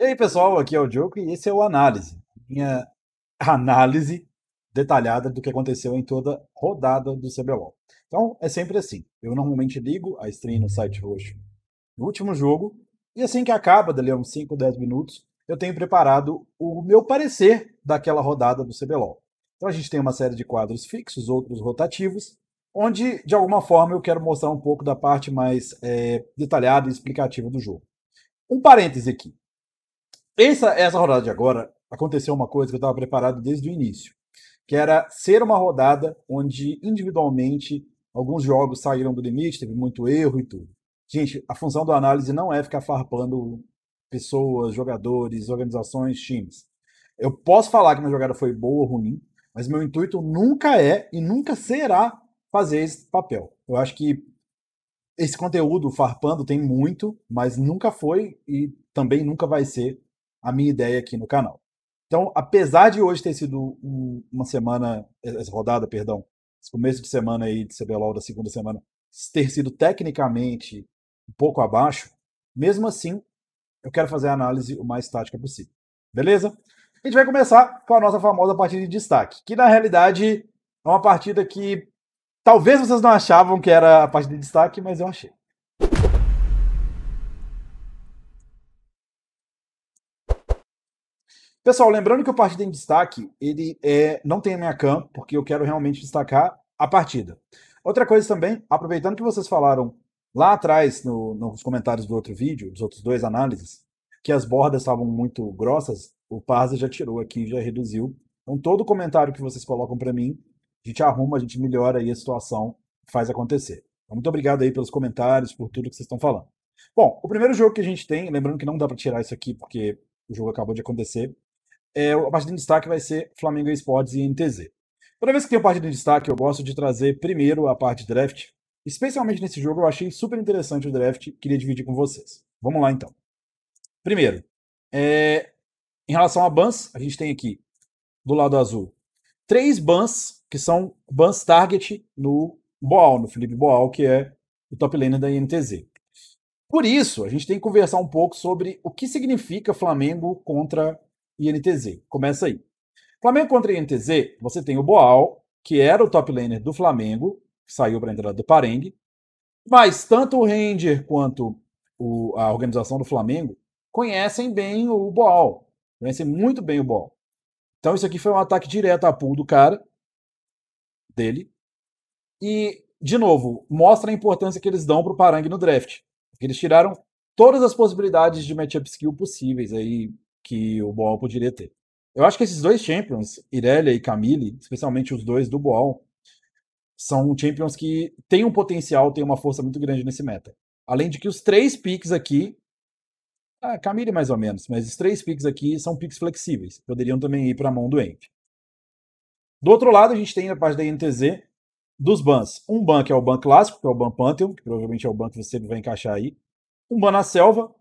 E aí, pessoal, aqui é o Diogo e esse é o Análise. Minha análise detalhada do que aconteceu em toda rodada do CBLOL. Então, é sempre assim. Eu normalmente ligo a stream no site roxo no último jogo, e assim que acaba, dali a uns 5, 10 minutos, eu tenho preparado o meu parecer daquela rodada do CBLOL. Então a gente tem uma série de quadros fixos, outros rotativos, onde, de alguma forma, eu quero mostrar um pouco da parte mais é, detalhada e explicativa do jogo. Um parêntese aqui. Essa, essa rodada de agora aconteceu uma coisa que eu estava preparado desde o início, que era ser uma rodada onde individualmente alguns jogos saíram do limite, teve muito erro e tudo. Gente, a função do análise não é ficar farpando pessoas, jogadores, organizações, times. Eu posso falar que minha jogada foi boa ou ruim, mas meu intuito nunca é e nunca será fazer esse papel. Eu acho que esse conteúdo farpando tem muito, mas nunca foi e também nunca vai ser a minha ideia aqui no canal. Então, apesar de hoje ter sido uma semana, eh, essa rodada, perdão, esse começo de semana aí de CBLOL da segunda semana ter sido tecnicamente um pouco abaixo, mesmo assim, eu quero fazer a análise o mais tática possível. Beleza? A gente vai começar com a nossa famosa partida de destaque, que na realidade é uma partida que talvez vocês não achavam que era a partida de destaque, mas eu achei. Pessoal, lembrando que o partido em Destaque, ele é, não tem a minha cam, porque eu quero realmente destacar a partida. Outra coisa também, aproveitando que vocês falaram lá atrás, no, nos comentários do outro vídeo, dos outros dois análises, que as bordas estavam muito grossas, o Parza já tirou aqui, já reduziu. Então todo comentário que vocês colocam para mim, a gente arruma, a gente melhora aí a situação, faz acontecer. Então, muito obrigado aí pelos comentários, por tudo que vocês estão falando. Bom, o primeiro jogo que a gente tem, lembrando que não dá para tirar isso aqui porque o jogo acabou de acontecer, é, a partida em destaque vai ser Flamengo Esportes e NTZ. Toda vez que tem partida em destaque, eu gosto de trazer primeiro a parte draft. Especialmente nesse jogo, eu achei super interessante o draft, queria dividir com vocês. Vamos lá então. Primeiro, é, em relação a bans, a gente tem aqui, do lado azul, três bans, que são bans target no Boal, no Felipe Boal, que é o top laner da INTZ. Por isso, a gente tem que conversar um pouco sobre o que significa Flamengo contra INTZ. NTZ. Começa aí. Flamengo contra INTZ, você tem o Boal, que era o top laner do Flamengo, que saiu para a entrada do Parengue. Mas tanto o Ranger quanto o, a organização do Flamengo conhecem bem o Boal. Conhecem muito bem o Boal. Então isso aqui foi um ataque direto à pool do cara, dele. E, de novo, mostra a importância que eles dão para o Parangue no draft. Eles tiraram todas as possibilidades de matchup skill possíveis aí que o Boal poderia ter. Eu acho que esses dois Champions, Irelia e Camille, especialmente os dois do Boal, são Champions que têm um potencial, têm uma força muito grande nesse meta. Além de que os três picks aqui, ah, Camille mais ou menos, mas os três picks aqui são picks flexíveis, poderiam também ir para a mão do Envy. Do outro lado, a gente tem a parte da INTZ dos bans. Um ban que é o ban clássico, que é o ban Pantheon, que provavelmente é o ban que você vai encaixar aí. Um ban na selva,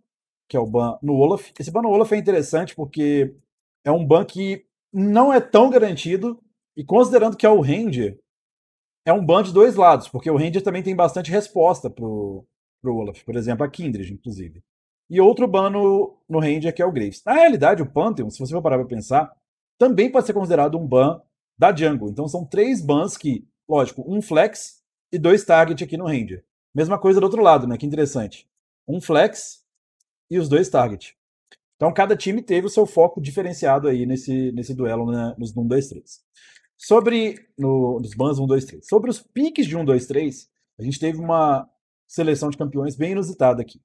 que é o ban no Olaf. Esse ban no Olaf é interessante porque é um ban que não é tão garantido, e considerando que é o Ranger, é um ban de dois lados, porque o Ranger também tem bastante resposta pro, pro Olaf, por exemplo, a Kindred, inclusive. E outro ban no, no Ranger, que é o Graves. Na realidade, o Pantheon, se você for parar pra pensar, também pode ser considerado um ban da jungle. Então são três bans que, lógico, um flex e dois target aqui no Ranger. Mesma coisa do outro lado, né? Que interessante. Um flex e os dois target. Então, cada time teve o seu foco diferenciado aí nesse, nesse duelo né, nos 1, 2, 3. Sobre no, nos bans 1, 2, 3. Sobre os piques de 1, 2, 3, a gente teve uma seleção de campeões bem inusitada aqui.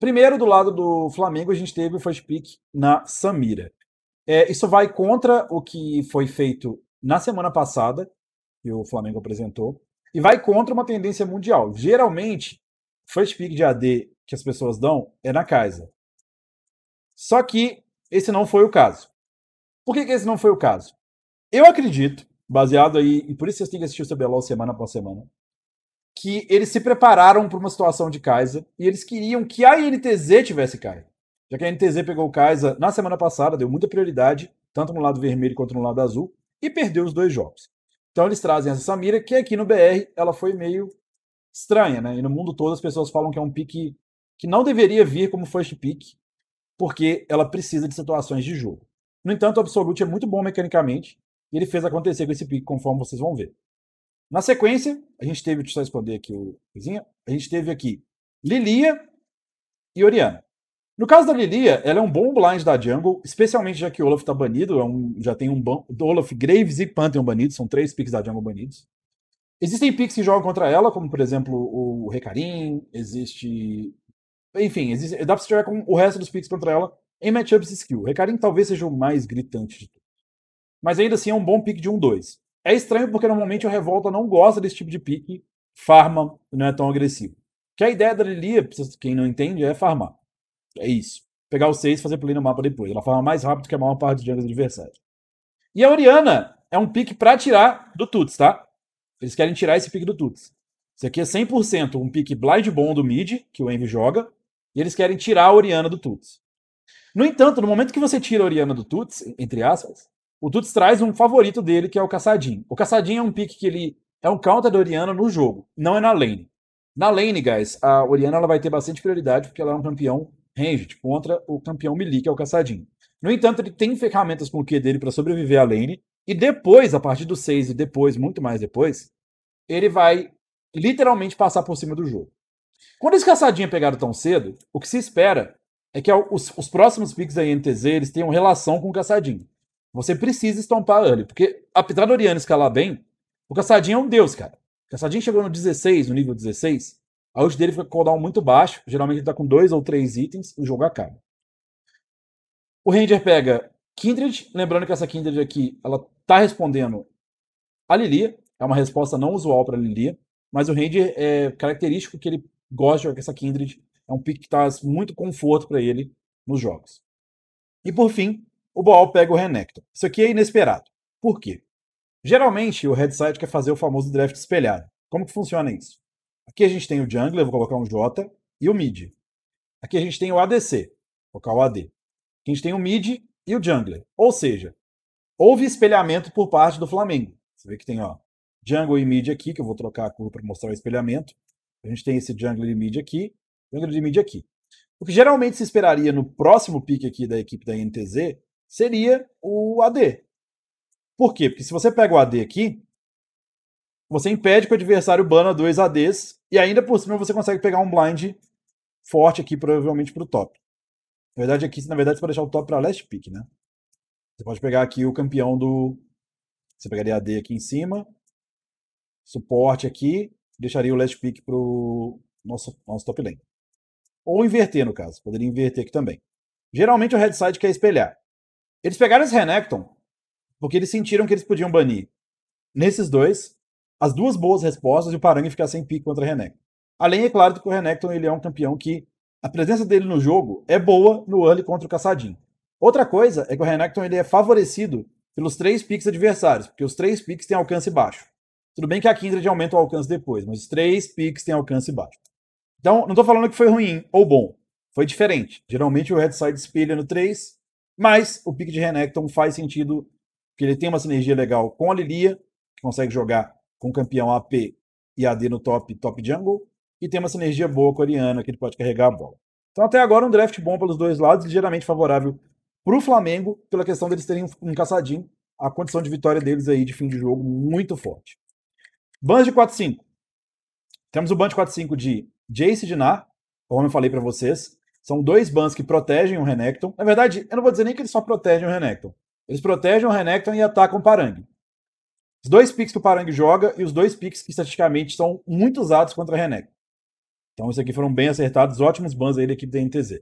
Primeiro, do lado do Flamengo, a gente teve o first pick na Samira. É, isso vai contra o que foi feito na semana passada, que o Flamengo apresentou, e vai contra uma tendência mundial. Geralmente, first pick de AD que as pessoas dão é na Kaiser. Só que esse não foi o caso. Por que, que esse não foi o caso? Eu acredito, baseado aí, e por isso vocês têm que assistir o CBLOL semana após semana, que eles se prepararam para uma situação de Kaiser e eles queriam que a INTZ tivesse Kaiser. Já que a NTZ pegou o Kaiser na semana passada, deu muita prioridade, tanto no lado vermelho quanto no lado azul, e perdeu os dois jogos. Então eles trazem essa Samira, que aqui no BR ela foi meio estranha, né? E no mundo todo as pessoas falam que é um pick que não deveria vir como first pick, porque ela precisa de situações de jogo. No entanto, o Absolute é muito bom mecanicamente, e ele fez acontecer com esse pick, conforme vocês vão ver. Na sequência, a gente teve, deixa eu só esconder aqui o coisinha, a gente teve aqui Lilia e Oriana. No caso da Lilia, ela é um bom blind da jungle, especialmente já que o Olaf está banido, é um, já tem um ban... Olaf, Graves e Pantheon banidos, são três picks da jungle banidos. Existem picks que jogam contra ela, como por exemplo o Recarim, existe. Enfim, existe... dá pra você jogar com o resto dos picks contra ela em matchups skill. O Recarim talvez seja o mais gritante de tudo. Mas ainda assim é um bom pick de 1-2. É estranho porque normalmente o Revolta não gosta desse tipo de pick, farma não é tão agressivo. Que a ideia da Lilia, quem não entende, é farmar. É isso. Pegar os seis e fazer play no mapa depois. Ela farma mais rápido que a maior parte dos jungles adversários. E a Oriana é um pick para tirar do Tuts, tá? Eles querem tirar esse pick do Tuts. Isso aqui é 100% um pick blind bom do mid, que o Envy joga, e eles querem tirar a Oriana do Tuts. No entanto, no momento que você tira a Oriana do Tuts, entre aspas, o Tuts traz um favorito dele, que é o Caçadinho. O Caçadinho é um pick que ele é um counter da Oriana no jogo, não é na lane. Na lane, guys, a Oriana ela vai ter bastante prioridade porque ela é um campeão ranged contra o campeão melee, que é o Caçadinho. No entanto, ele tem ferramentas com o Q dele para sobreviver à lane e depois, a partir do 6 e depois, muito mais depois, ele vai literalmente passar por cima do jogo. Quando esse caçadinha é pegado tão cedo, o que se espera é que os, os próximos picks da INTZ eles tenham relação com o caçadinho. Você precisa estompar ele porque apesar do Oriana escalar bem, o caçadinho é um deus, cara. O caçadinho chegou no 16, no nível 16, a ult dele fica com cooldown muito baixo, geralmente ele tá com dois ou três itens, o jogo acaba. O Ranger pega Kindred, lembrando que essa Kindred aqui, ela está respondendo a Lili, é uma resposta não usual para Lili, mas o Randy é característico que ele gosta de jogar essa Kindred, é um pick que traz tá assim, muito conforto para ele nos jogos. E por fim, o Boal pega o Renekton. Isso aqui é inesperado. Por quê? Geralmente o Headside quer fazer o famoso draft espelhado. Como que funciona isso? Aqui a gente tem o Jungler, vou colocar um J, e o Mid. Aqui a gente tem o ADC, vou colocar o AD. Aqui a gente tem o Mid e o Jungler. Ou seja, houve espelhamento por parte do Flamengo. Você vê que tem, ó, jungle e mid aqui, que eu vou trocar a curva para mostrar o espelhamento. A gente tem esse jungle e mid aqui, jungle e mid aqui. O que geralmente se esperaria no próximo pick aqui da equipe da NTZ seria o AD. Por quê? Porque se você pega o AD aqui, você impede que o adversário bana dois ADs e ainda por cima você consegue pegar um blind forte aqui, provavelmente, para o top. Na verdade, aqui, na verdade, você pode deixar o top para last pick, né? Você pode pegar aqui o campeão do. Você pegaria a D aqui em cima, suporte aqui, deixaria o last pick para o nosso, nosso top lane. Ou inverter, no caso. Poderia inverter aqui também. Geralmente o red side quer espelhar. Eles pegaram esse Renekton porque eles sentiram que eles podiam banir nesses dois as duas boas respostas e o Parang ficar sem pick contra o Renekton. Além, é claro, que o Renekton ele é um campeão que a presença dele no jogo é boa no early contra o Caçadinho. Outra coisa é que o Renekton ele é favorecido pelos três picks adversários, porque os três picks têm alcance baixo. Tudo bem que a Kindred aumenta o alcance depois, mas os três picks têm alcance baixo. Então, não estou falando que foi ruim ou bom. Foi diferente. Geralmente o Redside espelha no 3, mas o pick de Renekton faz sentido, porque ele tem uma sinergia legal com a Lilia, que consegue jogar com o campeão AP e AD no top, top jungle, e tem uma sinergia boa com a Oriana, que ele pode carregar a bola. Então, até agora, um draft bom pelos dois lados, ligeiramente favorável para o Flamengo, pela questão deles terem um caçadinho, a condição de vitória deles aí de fim de jogo muito forte. Band de 4-5. Temos o Band 4-5 de Jace Dinar, como eu falei para vocês. São dois bans que protegem o Renekton. Na verdade, eu não vou dizer nem que eles só protegem o Renekton. Eles protegem o Renekton e atacam o Parang. Os dois picks que o Parang joga e os dois picks que estatisticamente são muito usados contra o Renekton. Então, isso aqui foram bem acertados, ótimos bans aí da equipe da NTZ.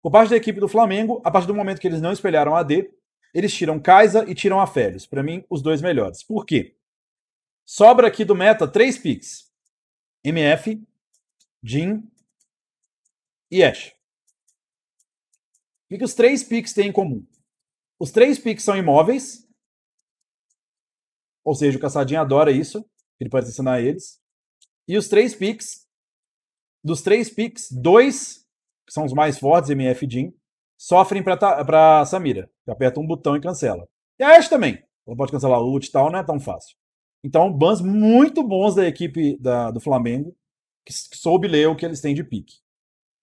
Por parte da equipe do Flamengo, a partir do momento que eles não espelharam a D, eles tiram Kaisa e tiram a Félix. Para mim, os dois melhores. Por quê? Sobra aqui do meta três picks: MF, Jim e Ash. O que, que os três picks têm em comum? Os três picks são imóveis, ou seja, o Caçadinho adora isso, ele pode ensinar eles. E os três picks, dos três picks, dois que são os mais fortes, MF e Jin, sofrem para Samira, aperta um botão e cancela. E a Ashe também. Ela pode cancelar o ult e tal, não é tão fácil. Então, bans muito bons da equipe da, do Flamengo, que, que soube ler o que eles têm de pique.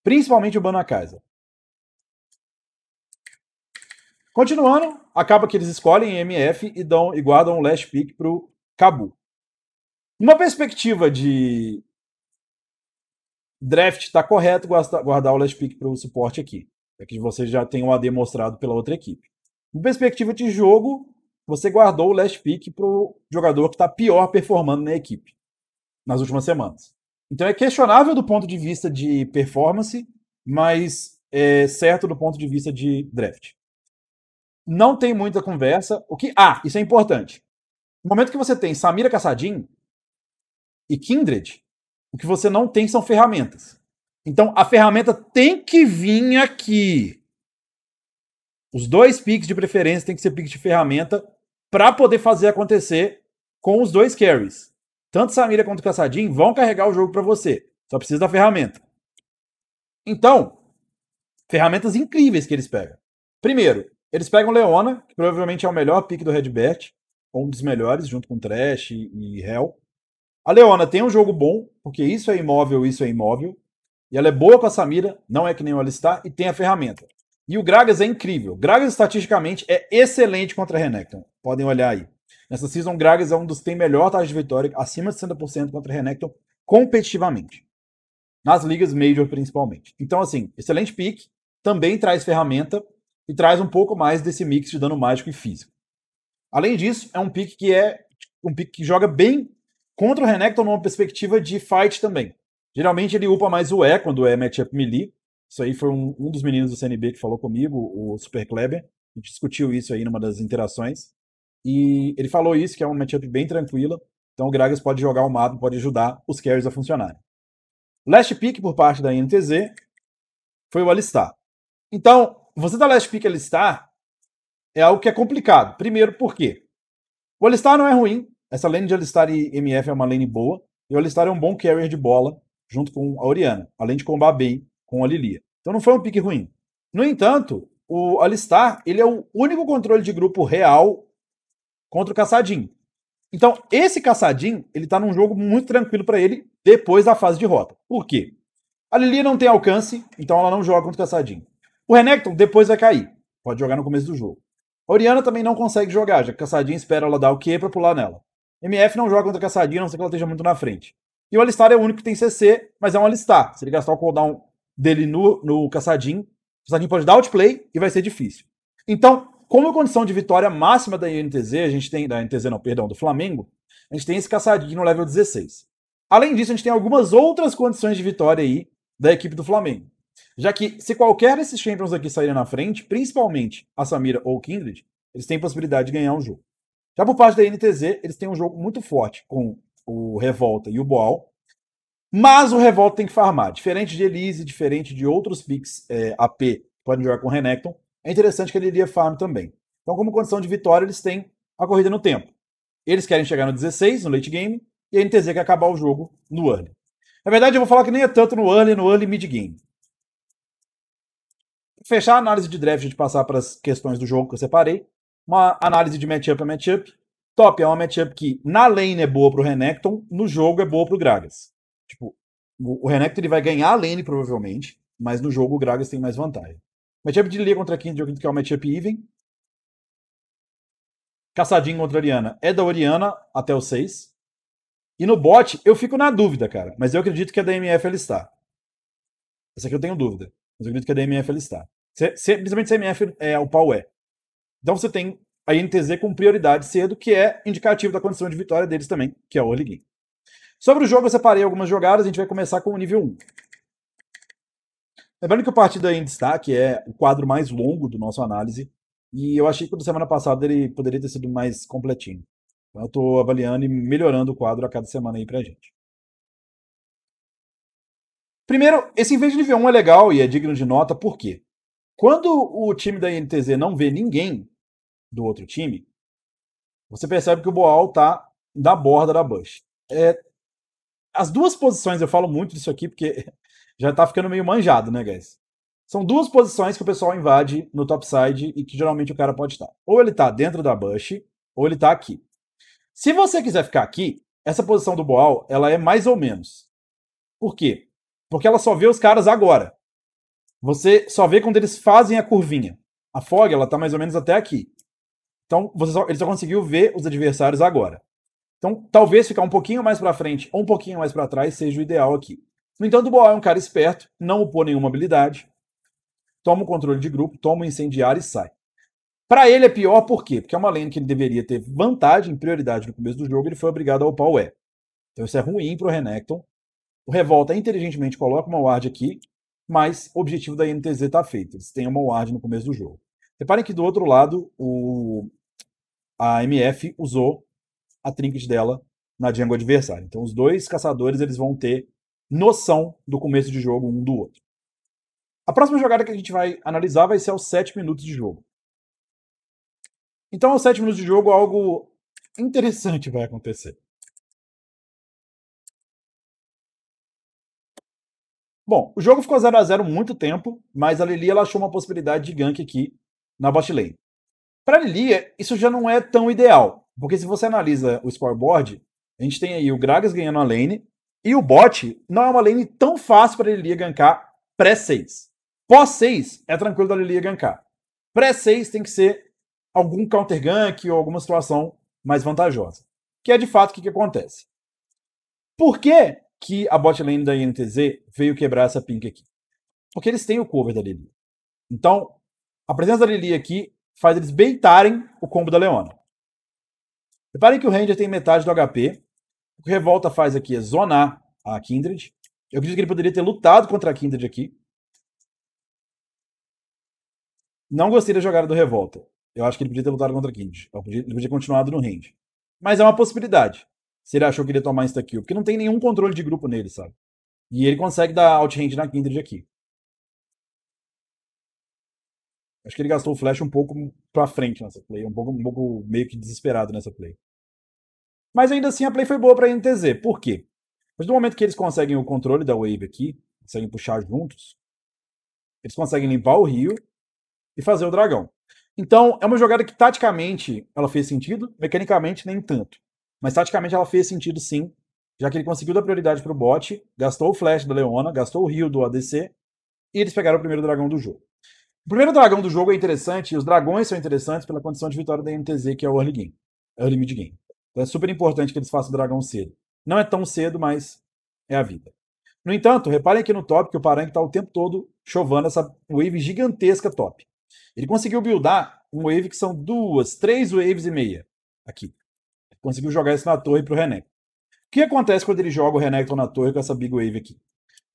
Principalmente o ban na casa Continuando, acaba que eles escolhem MF e, dão, e guardam o last pick pro Cabu. uma perspectiva de Draft está correto, guardar o last pick para o suporte aqui. É que você já tem o um AD mostrado pela outra equipe. Em perspectiva de jogo, você guardou o last pick para o jogador que está pior performando na equipe nas últimas semanas. Então é questionável do ponto de vista de performance, mas é certo do ponto de vista de draft. Não tem muita conversa. O que? Ah, isso é importante. No momento que você tem Samira Caçadinho e Kindred, o que você não tem são ferramentas. Então a ferramenta tem que vir aqui. Os dois picks de preferência tem que ser pick de ferramenta para poder fazer acontecer com os dois carries. Tanto Samira quanto Caçadinho vão carregar o jogo para você. Só precisa da ferramenta. Então, ferramentas incríveis que eles pegam. Primeiro, eles pegam Leona, que provavelmente é o melhor pick do Red Bet, ou um dos melhores, junto com Trash e Hell. A Leona tem um jogo bom, porque isso é imóvel, isso é imóvel. E ela é boa com a Samira, não é que nem o Alistar, e tem a ferramenta. E o Gragas é incrível. Gragas, estatisticamente, é excelente contra a Renekton. Podem olhar aí. Nessa season, Gragas é um dos que tem melhor taxa de vitória, acima de 60% contra a Renekton, competitivamente. Nas ligas Major, principalmente. Então, assim, excelente pick. Também traz ferramenta e traz um pouco mais desse mix de dano mágico e físico. Além disso, é um pick que é um pick que joga bem Contra o Renekton numa perspectiva de fight também. Geralmente ele upa mais o E quando é matchup melee. Isso aí foi um, um dos meninos do CNB que falou comigo, o Super Kleber. A gente discutiu isso aí numa das interações. E ele falou isso, que é um matchup bem tranquila. Então o Gragas pode jogar o mago, pode ajudar os carries a funcionarem. Last pick por parte da NTZ foi o Alistar. Então, você da last pick Alistar é algo que é complicado. Primeiro, por quê? O Alistar não é ruim, essa lane de Alistar e MF é uma lane boa, e o Alistar é um bom carrier de bola, junto com a Oriana, além de combar bem com a Lilia. Então não foi um pique ruim. No entanto, o Alistar ele é o único controle de grupo real contra o Caçadinho. Então, esse Caçadinho, ele tá num jogo muito tranquilo para ele depois da fase de rota. Por quê? A Lilia não tem alcance, então ela não joga contra o Caçadinho. O Renekton depois vai cair. Pode jogar no começo do jogo. A Oriana também não consegue jogar, já que o Caçadinho espera ela dar o Q para pular nela. MF não joga contra caçadinha, a não ser que ela esteja muito na frente. E o Alistar é o único que tem CC, mas é um Alistar. Se ele gastar o cooldown dele no, no Caçadinho, o Caçadinho pode dar outplay e vai ser difícil. Então, como condição de vitória máxima da NTZ, a gente tem. Da NTZ não, perdão, do Flamengo, a gente tem esse Caçadinho no level 16. Além disso, a gente tem algumas outras condições de vitória aí da equipe do Flamengo. Já que se qualquer desses Champions aqui saírem na frente, principalmente a Samira ou o Kindred, eles têm possibilidade de ganhar um jogo. Já por parte da NTZ, eles têm um jogo muito forte com o Revolta e o Boal. Mas o Revolta tem que farmar. Diferente de Elise, diferente de outros picks é, AP que podem jogar com o Renekton, é interessante que ele iria farm também. Então, como condição de vitória, eles têm a corrida no tempo. Eles querem chegar no 16, no late game, e a NTZ quer acabar o jogo no early. Na verdade, eu vou falar que nem é tanto no early, no early mid game. Fechar a análise de draft, a gente passar para as questões do jogo que eu separei uma análise de matchup a é matchup. Top é uma matchup que na lane é boa pro Renekton, no jogo é boa pro Gragas. Tipo, o Renekton ele vai ganhar a lane provavelmente, mas no jogo o Gragas tem mais vantagem. Matchup de Lia contra Kindred, eu acredito que é um matchup even. Caçadinho contra Oriana é da Oriana até o 6. E no bot, eu fico na dúvida, cara. Mas eu acredito que a DMF ela está. Essa aqui eu tenho dúvida. Mas eu acredito que a DMF ela está. Se, se, principalmente se a MF é o pau é. Então você tem a INTZ com prioridade cedo, que é indicativo da condição de vitória deles também, que é o Early Game. Sobre o jogo, eu separei algumas jogadas, a gente vai começar com o nível 1. Lembrando que o partido aí em destaque é o quadro mais longo do nosso análise, e eu achei que o semana passada ele poderia ter sido mais completinho. Então eu estou avaliando e melhorando o quadro a cada semana aí pra gente. Primeiro, esse inveja de nível 1 é legal e é digno de nota, por quê? Quando o time da INTZ não vê ninguém, do outro time, você percebe que o Boal tá da borda da Bush. É, as duas posições, eu falo muito disso aqui porque já tá ficando meio manjado, né, guys? São duas posições que o pessoal invade no topside e que geralmente o cara pode estar. Ou ele tá dentro da Bush, ou ele tá aqui. Se você quiser ficar aqui, essa posição do Boal, ela é mais ou menos. Por quê? Porque ela só vê os caras agora. Você só vê quando eles fazem a curvinha. A fog, ela tá mais ou menos até aqui. Então, você só, ele só conseguiu ver os adversários agora. Então, talvez ficar um pouquinho mais para frente ou um pouquinho mais para trás seja o ideal aqui. No entanto, o Boal é um cara esperto, não opõe nenhuma habilidade, toma o controle de grupo, toma o incendiário e sai. Para ele é pior por quê? Porque é uma lane que ele deveria ter vantagem, prioridade no começo do jogo, ele foi obrigado a upar o E. Então isso é ruim para o Renekton. O Revolta inteligentemente coloca uma ward aqui, mas o objetivo da INTZ está feito. Eles têm uma ward no começo do jogo. Reparem que do outro lado, o, a MF usou a trinket dela na jungle adversária. Então os dois caçadores eles vão ter noção do começo de jogo um do outro. A próxima jogada que a gente vai analisar vai ser aos 7 minutos de jogo. Então, aos 7 minutos de jogo, algo interessante vai acontecer. Bom, o jogo ficou 0 a 0 muito tempo, mas a Lili ela achou uma possibilidade de gank aqui na bot lane. Para Lilia, isso já não é tão ideal, porque se você analisa o scoreboard, a gente tem aí o Gragas ganhando a lane, e o bot não é uma lane tão fácil para Lilia gankar pré-6. Pós-6 é tranquilo da Lilia gankar. Pré-6 tem que ser algum counter gank ou alguma situação mais vantajosa. Que é de fato o que, que acontece. Por que, que a bot lane da INTZ veio quebrar essa pink aqui? Porque eles têm o cover da Lilia. Então, a presença da Lili aqui faz eles beitarem o combo da Leona. Reparem que o Ranger tem metade do HP. O que Revolta faz aqui é zonar a Kindred. Eu acredito que ele poderia ter lutado contra a Kindred aqui. Não gostei da jogada do Revolta. Eu acho que ele podia ter lutado contra a Kindred. Ele podia, ele podia ter continuado no range. Mas é uma possibilidade. Se ele achou que ele ia tomar isso daqui. Porque não tem nenhum controle de grupo nele, sabe? E ele consegue dar outrange na Kindred aqui. Acho que ele gastou o flash um pouco pra frente nessa play, um pouco, um pouco meio que desesperado nessa play. Mas ainda assim a play foi boa pra NTZ. Por quê? Mas do momento que eles conseguem o controle da wave aqui, conseguem puxar juntos, eles conseguem limpar o rio e fazer o dragão. Então, é uma jogada que taticamente ela fez sentido, mecanicamente nem tanto. Mas taticamente ela fez sentido sim, já que ele conseguiu dar prioridade para o bot, gastou o flash da Leona, gastou o rio do ADC e eles pegaram o primeiro dragão do jogo. O primeiro dragão do jogo é interessante, e os dragões são interessantes pela condição de vitória da NTZ, que é o early game, early mid game. Então é super importante que eles façam o dragão cedo. Não é tão cedo, mas é a vida. No entanto, reparem aqui no top que o Parang está o tempo todo chovando essa wave gigantesca top. Ele conseguiu buildar um wave que são duas, três waves e meia aqui. conseguiu jogar isso na torre para o Renekton. O que acontece quando ele joga o Renekton na torre com essa big wave aqui?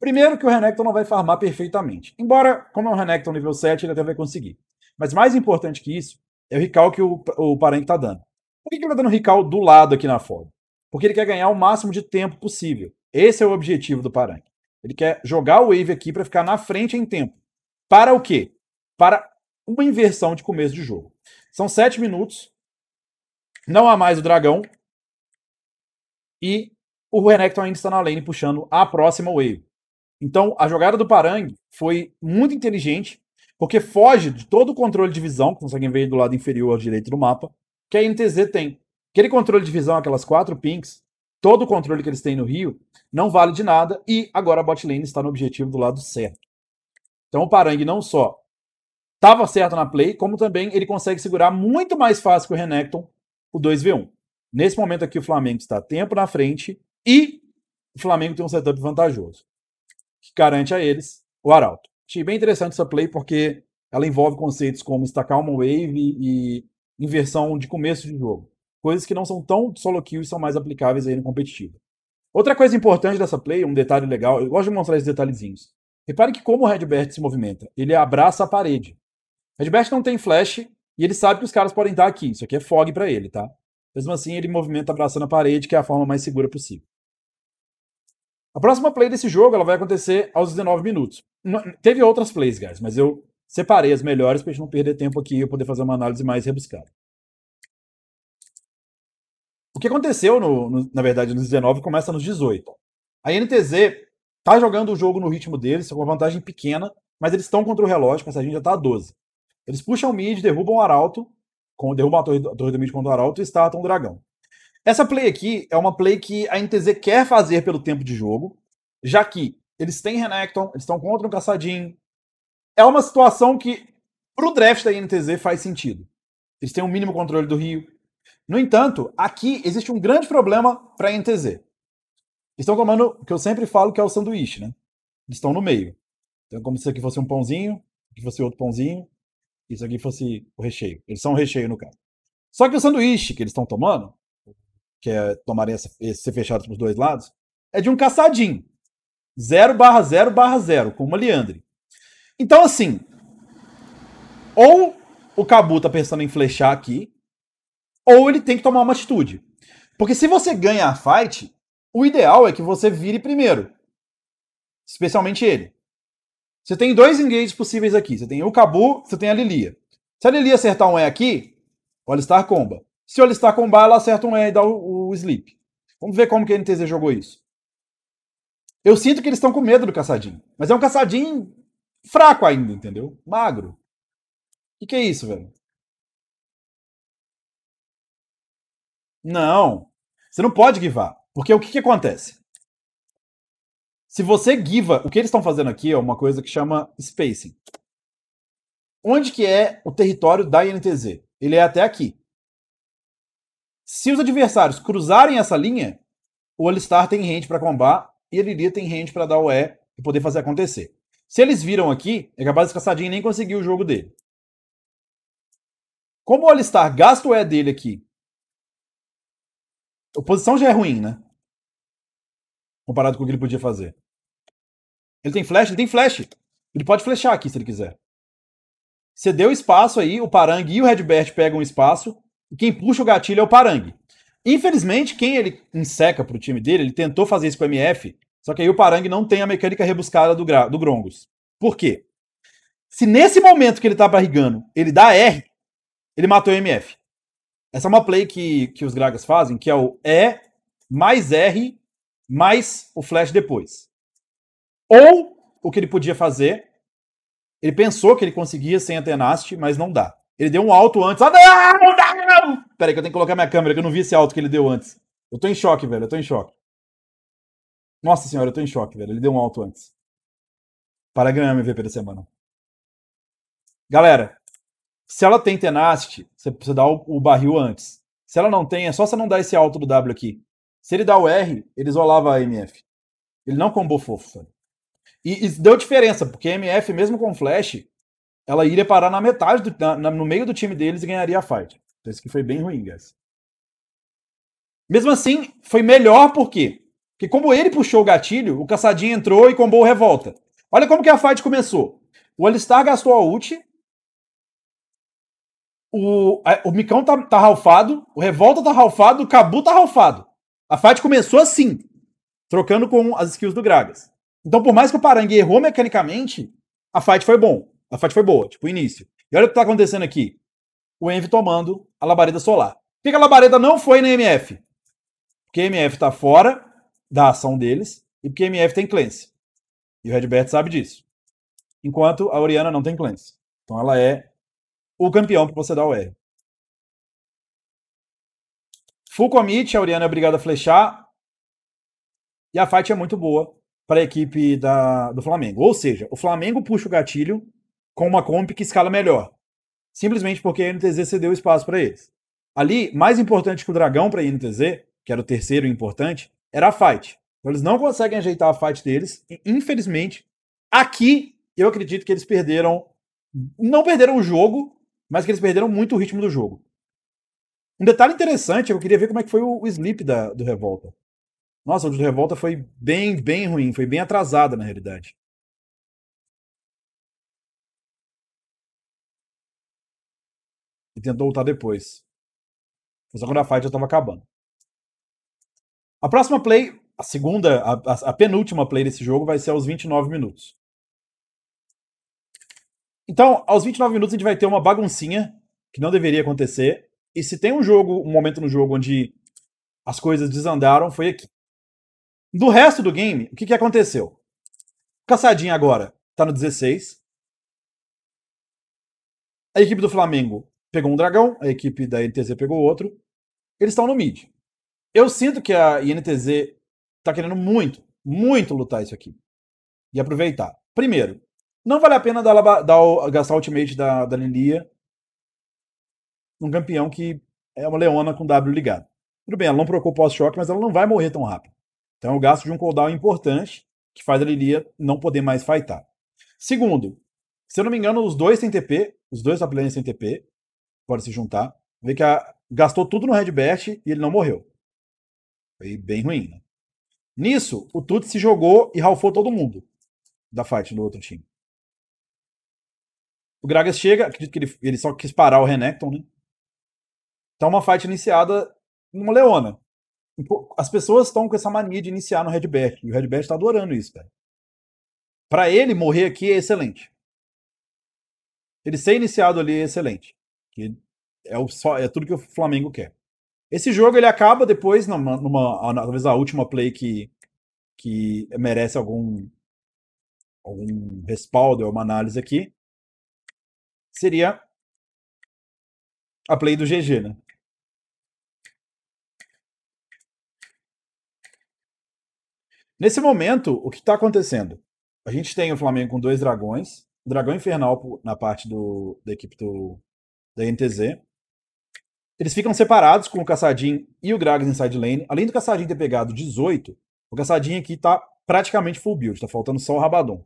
Primeiro que o Renekton não vai farmar perfeitamente. Embora, como é um Renekton nível 7, ele até vai conseguir. Mas mais importante que isso, é o recall que o, o Parang tá dando. Por que, que ele tá dando recall do lado aqui na foda? Porque ele quer ganhar o máximo de tempo possível. Esse é o objetivo do Parang. Ele quer jogar o Wave aqui para ficar na frente em tempo. Para o quê? Para uma inversão de começo de jogo. São sete minutos. Não há mais o dragão. E o Renekton ainda está na lane puxando a próxima Wave. Então, a jogada do Parang foi muito inteligente, porque foge de todo o controle de visão, que conseguem ver do lado inferior ao direito do mapa, que a NTZ tem. Aquele controle de visão, aquelas quatro pinks, todo o controle que eles têm no Rio, não vale de nada, e agora a botlane está no objetivo do lado certo. Então, o Parang não só estava certo na play, como também ele consegue segurar muito mais fácil que o Renekton o 2v1. Nesse momento aqui, o Flamengo está tempo na frente e o Flamengo tem um setup vantajoso que garante a eles o arauto. Achei bem interessante essa play porque ela envolve conceitos como estacar uma wave e inversão de começo de jogo, coisas que não são tão solo kill e são mais aplicáveis aí no competitivo. Outra coisa importante dessa play, um detalhe legal, eu gosto de mostrar esses detalhezinhos. Repare que como o Redbert se movimenta, ele abraça a parede. Redbert não tem flash e ele sabe que os caras podem estar aqui. Isso aqui é fog para ele, tá? Mesmo assim, ele movimenta abraçando a parede, que é a forma mais segura possível. A próxima play desse jogo ela vai acontecer aos 19 minutos. teve outras plays, guys, mas eu separei as melhores para a gente não perder tempo aqui e poder fazer uma análise mais rebuscada. O que aconteceu, no, no, na verdade, nos 19 começa nos 18. A NTZ tá jogando o jogo no ritmo deles, com uma vantagem pequena, mas eles estão contra o relógio, Essa gente já está a 12. Eles puxam o mid, derrubam o Arauto, com, derrubam a torre, a torre do mid contra o Arauto e startam o dragão. Essa play aqui é uma play que a NTZ quer fazer pelo tempo de jogo, já que eles têm Renekton, eles estão contra um caçadinho. É uma situação que, para o draft da NTZ, faz sentido. Eles têm um mínimo controle do Rio. No entanto, aqui existe um grande problema para a NTZ. Estão tomando o que eu sempre falo que é o sanduíche, né? Eles estão no meio. Então, é como se isso aqui fosse um pãozinho, que fosse outro pãozinho, isso aqui fosse o recheio. Eles são o recheio, no caso. Só que o sanduíche que eles estão tomando que é tomarem essa, ser fechados para os dois lados, é de um caçadinho. 0 barra 0 barra 0, com uma liandre. Então, assim, ou o Cabu tá pensando em flechar aqui, ou ele tem que tomar uma atitude. Porque se você ganha a fight, o ideal é que você vire primeiro. Especialmente ele. Você tem dois engages possíveis aqui. Você tem o Cabu, você tem a Lilia. Se a Lilia acertar um E aqui, olha estar comba. Se ele listar com bala, acerta um E e dá o, o sleep. Vamos ver como que a NTZ jogou isso. Eu sinto que eles estão com medo do caçadinho. Mas é um caçadinho fraco ainda, entendeu? Magro. O que, que é isso, velho? Não. Você não pode givar. Porque o que, que acontece? Se você giva, o que eles estão fazendo aqui é uma coisa que chama spacing. Onde que é o território da INTZ? Ele é até aqui. Se os adversários cruzarem essa linha, o Alistar tem rende para combar e a Lilia tem rende para dar o E e poder fazer acontecer. Se eles viram aqui, é capaz de Caçadinho nem conseguir o jogo dele. Como o Alistar gasta o E dele aqui, a posição já é ruim, né? Comparado com o que ele podia fazer. Ele tem flash? Ele tem flash. Ele pode flechar aqui se ele quiser. Você deu espaço aí, o Parang e o Redbert pegam espaço quem puxa o gatilho é o Parangue. Infelizmente, quem ele enseca para o time dele, ele tentou fazer isso com o MF, só que aí o Parangue não tem a mecânica rebuscada do, do Grongos. Por quê? Se nesse momento que ele tá barrigando, ele dá R, ele matou o MF. Essa é uma play que, que os Gragas fazem, que é o E mais R mais o flash depois. Ou o que ele podia fazer, ele pensou que ele conseguia sem a Tenacity, mas não dá. Ele deu um alto antes. Ah, Peraí, que eu tenho que colocar minha câmera, que eu não vi esse alto que ele deu antes. Eu tô em choque, velho. Eu tô em choque. Nossa senhora, eu tô em choque, velho. Ele deu um alto antes. Para ganhar MVP da semana. Galera, se ela tem tenacity, você precisa dar o, barril antes. Se ela não tem, é só você não dar esse alto do W aqui. Se ele dá o R, ele isolava a MF. Ele não combou fofo, velho. E, e, deu diferença, porque a MF, mesmo com flash, ela iria parar na metade, do, na, no meio do time deles e ganharia a fight. Então isso que foi bem ruim, Gus. Mesmo assim, foi melhor por quê? Porque como ele puxou o gatilho, o caçadinho entrou e combou revolta. Olha como que a fight começou. O Alistar gastou a ult. O, o Micão tá, tá ralfado, o Revolta tá ralfado, o Cabu tá ralfado. A fight começou assim, trocando com as skills do Gragas. Então, por mais que o Parangue errou mecanicamente, a fight foi bom. A fight foi boa, tipo, o início. E olha o que tá acontecendo aqui o Envy tomando a labareda solar. Por que, a labareda não foi na MF? Porque a MF está fora da ação deles e porque a MF tem cleanse. E o Redbert sabe disso. Enquanto a Oriana não tem cleanse. Então ela é o campeão para você dar o R. Full commit, a Oriana é obrigada a flechar. E a fight é muito boa para a equipe da, do Flamengo. Ou seja, o Flamengo puxa o gatilho com uma comp que escala melhor simplesmente porque a NTZ cedeu espaço para eles. Ali, mais importante que o dragão para a NTZ, que era o terceiro importante, era a fight. Então eles não conseguem ajeitar a fight deles, e infelizmente, aqui eu acredito que eles perderam. Não perderam o jogo, mas que eles perderam muito o ritmo do jogo. Um detalhe interessante, eu queria ver como é que foi o, slip sleep da, do Revolta. Nossa, o do Revolta foi bem, bem ruim, foi bem atrasada na realidade. e tentou lutar depois. Só quando a fight já estava acabando. A próxima play, a segunda, a, a, a, penúltima play desse jogo vai ser aos 29 minutos. Então, aos 29 minutos a gente vai ter uma baguncinha que não deveria acontecer. E se tem um jogo, um momento no jogo onde as coisas desandaram, foi aqui. Do resto do game, o que, que aconteceu? Caçadinha agora tá no 16. A equipe do Flamengo pegou um dragão, a equipe da INTZ pegou outro. Eles estão no mid. Eu sinto que a INTZ está querendo muito, muito lutar isso aqui. E aproveitar. Primeiro, não vale a pena dar, dar, gastar ultimate da, da Lilia num campeão que é uma leona com W ligado. Tudo bem, ela não procurou pós-choque, mas ela não vai morrer tão rápido. Então é o gasto de um cooldown importante que faz a Lilia não poder mais fightar. Segundo, se eu não me engano, os dois têm TP, os dois top têm TP, pode se juntar. Vê que a, gastou tudo no headbest e ele não morreu. Foi bem ruim, né? Nisso, o Tuts se jogou e ralfou todo mundo da fight do outro time. O Gragas chega, acredito que ele, ele só quis parar o Renekton, né? Então uma fight iniciada numa Leona. As pessoas estão com essa mania de iniciar no Redback. E o Redback tá adorando isso, cara. Pra ele, morrer aqui é excelente. Ele ser iniciado ali é excelente é, o, só, é tudo que o Flamengo quer. Esse jogo ele acaba depois, numa, numa talvez a última play que, que merece algum, algum respaldo, é uma análise aqui, seria a play do GG, né? Nesse momento, o que está acontecendo? A gente tem o Flamengo com dois dragões, o dragão infernal na parte do, da equipe do, da NTZ. Eles ficam separados com o Caçadinho e o Gragas em side lane. Além do Caçadinho ter pegado 18, o Caçadinho aqui tá praticamente full build, tá faltando só o Rabadon.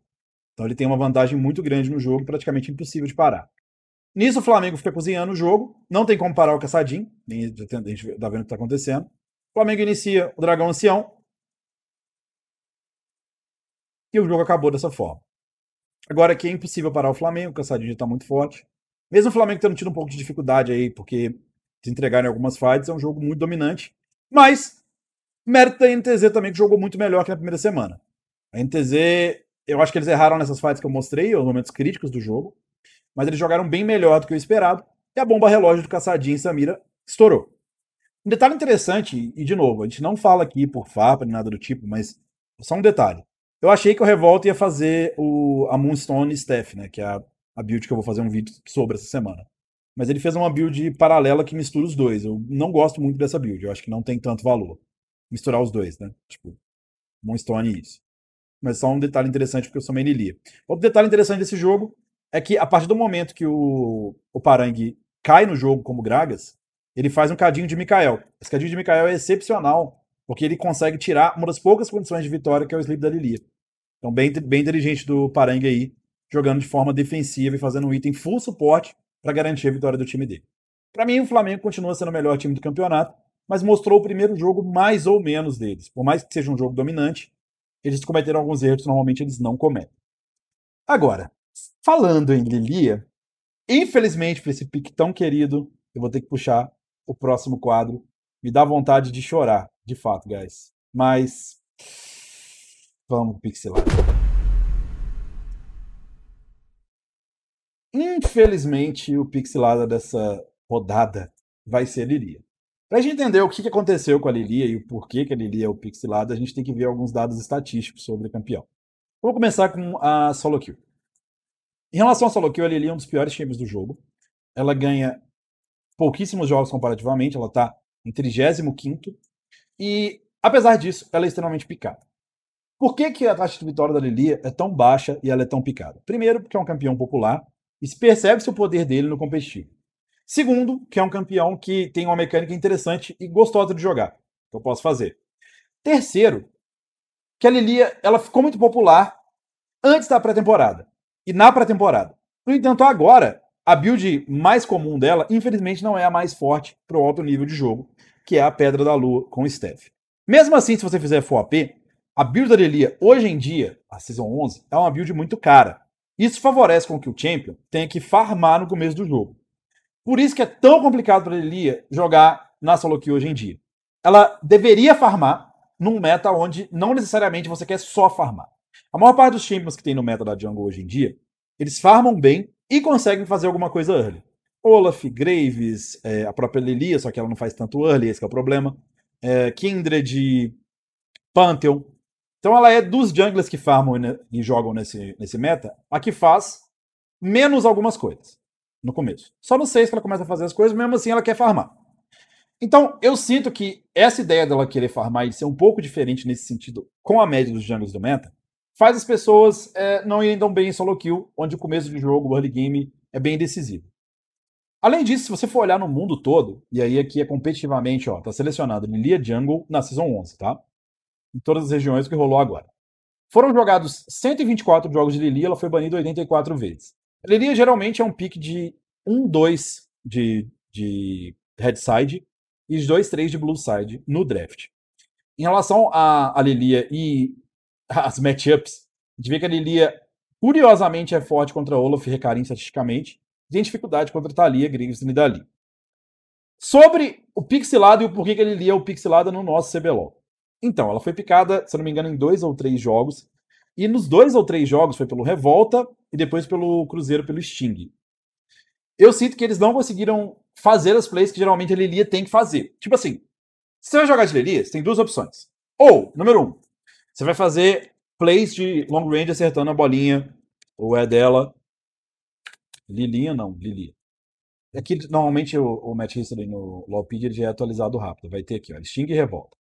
Então ele tem uma vantagem muito grande no jogo, praticamente impossível de parar. Nisso o Flamengo fica cozinhando o jogo, não tem como parar o Caçadinho, tá a gente tá vendo o que tá acontecendo. O Flamengo inicia o Dragão Ancião. E o jogo acabou dessa forma. Agora aqui é impossível parar o Flamengo, o Caçadinho já tá muito forte. Mesmo o Flamengo tendo tido um pouco de dificuldade aí, porque se entregaram em algumas fights, é um jogo muito dominante. Mas, mérito da NTZ também, que jogou muito melhor que na primeira semana. A NTZ, eu acho que eles erraram nessas fights que eu mostrei, os momentos críticos do jogo. Mas eles jogaram bem melhor do que o esperado. E a bomba relógio do Caçadinho e Samira estourou. Um detalhe interessante, e de novo, a gente não fala aqui por farpa nem nada do tipo, mas só um detalhe. Eu achei que o Revolta ia fazer o, a Moonstone Steph, né? Que é a a build que eu vou fazer um vídeo sobre essa semana. Mas ele fez uma build paralela que mistura os dois. Eu não gosto muito dessa build, eu acho que não tem tanto valor. Misturar os dois, né? Tipo, Moonstone e isso. Mas só um detalhe interessante, porque eu sou meio Outro detalhe interessante desse jogo é que a partir do momento que o, o Parang cai no jogo como Gragas, ele faz um cadinho de Mikael. Esse cadinho de Mikael é excepcional, porque ele consegue tirar uma das poucas condições de vitória que é o Sleep da Lilia. Então, bem, bem inteligente do Parang aí jogando de forma defensiva e fazendo um item full suporte para garantir a vitória do time dele. Para mim, o Flamengo continua sendo o melhor time do campeonato, mas mostrou o primeiro jogo mais ou menos deles. Por mais que seja um jogo dominante, eles cometeram alguns erros que normalmente eles não cometem. Agora, falando em Lilia, infelizmente para esse pique tão querido, eu vou ter que puxar o próximo quadro. Me dá vontade de chorar, de fato, guys. Mas vamos pixelar. Infelizmente, o pixelada dessa rodada vai ser a Lilia. Para a gente entender o que aconteceu com a Lilia e o porquê que a Lilia é o pixelada, a gente tem que ver alguns dados estatísticos sobre o campeão. Vamos começar com a solo kill. Em relação à solo kill, a Lilia é um dos piores times do jogo. Ela ganha pouquíssimos jogos comparativamente, ela está em 35 e, apesar disso, ela é extremamente picada. Por que, que a taxa de vitória da Lilia é tão baixa e ela é tão picada? Primeiro, porque é um campeão popular, e percebe-se o poder dele no competitivo. Segundo, que é um campeão que tem uma mecânica interessante e gostosa de jogar. Então posso fazer. Terceiro, que a Lilia ela ficou muito popular antes da pré-temporada e na pré-temporada. No entanto, agora, a build mais comum dela, infelizmente, não é a mais forte para o alto nível de jogo, que é a Pedra da Lua com o Steph. Mesmo assim, se você fizer full AP, a build da Lilia hoje em dia, a Season 11, é uma build muito cara. Isso favorece com que o Champion tenha que farmar no começo do jogo. Por isso que é tão complicado para a Lilia jogar na solo queue hoje em dia. Ela deveria farmar num meta onde não necessariamente você quer só farmar. A maior parte dos champions que tem no meta da jungle hoje em dia, eles farmam bem e conseguem fazer alguma coisa early. Olaf, Graves, é, a própria Lilia, só que ela não faz tanto early, esse é o problema. É, Kindred, Pantheon. Então ela é dos junglers que farmam e, jogam nesse, nesse meta, a que faz menos algumas coisas no começo. Só no 6 que ela começa a fazer as coisas, mesmo assim ela quer farmar. Então, eu sinto que essa ideia dela querer farmar e ser um pouco diferente nesse sentido com a média dos junglers do meta, faz as pessoas é, não irem tão bem em solo kill, onde o começo de jogo, o early game, é bem decisivo. Além disso, se você for olhar no mundo todo, e aí aqui é competitivamente, ó, tá selecionado Lilia Jungle na Season 11, tá? em todas as regiões, o que rolou agora. Foram jogados 124 jogos de Lili, ela foi banida 84 vezes. A Lili geralmente é um pick de 1-2 de, de red side e 2-3 de blue side no draft. Em relação à Lilia e as matchups, a gente vê que a Lilia, curiosamente, é forte contra Olaf e Recarim estatisticamente, e tem dificuldade contra Thalia, Grievous e Nidali. Sobre o pixelado e o porquê que a Lilia é o pixelado no nosso CBLOL. Então, ela foi picada, se não me engano, em dois ou três jogos. E nos dois ou três jogos foi pelo Revolta e depois pelo Cruzeiro, pelo Sting. Eu sinto que eles não conseguiram fazer as plays que geralmente a Lelia tem que fazer. Tipo assim, se você vai jogar de Lelia, você tem duas opções. Ou, número um, você vai fazer plays de long range acertando a bolinha, ou é dela. Lilinha não, Lilia. Aqui, é normalmente, o, o Match History no Lopid já é atualizado rápido. Vai ter aqui, ó, Sting e Revolta.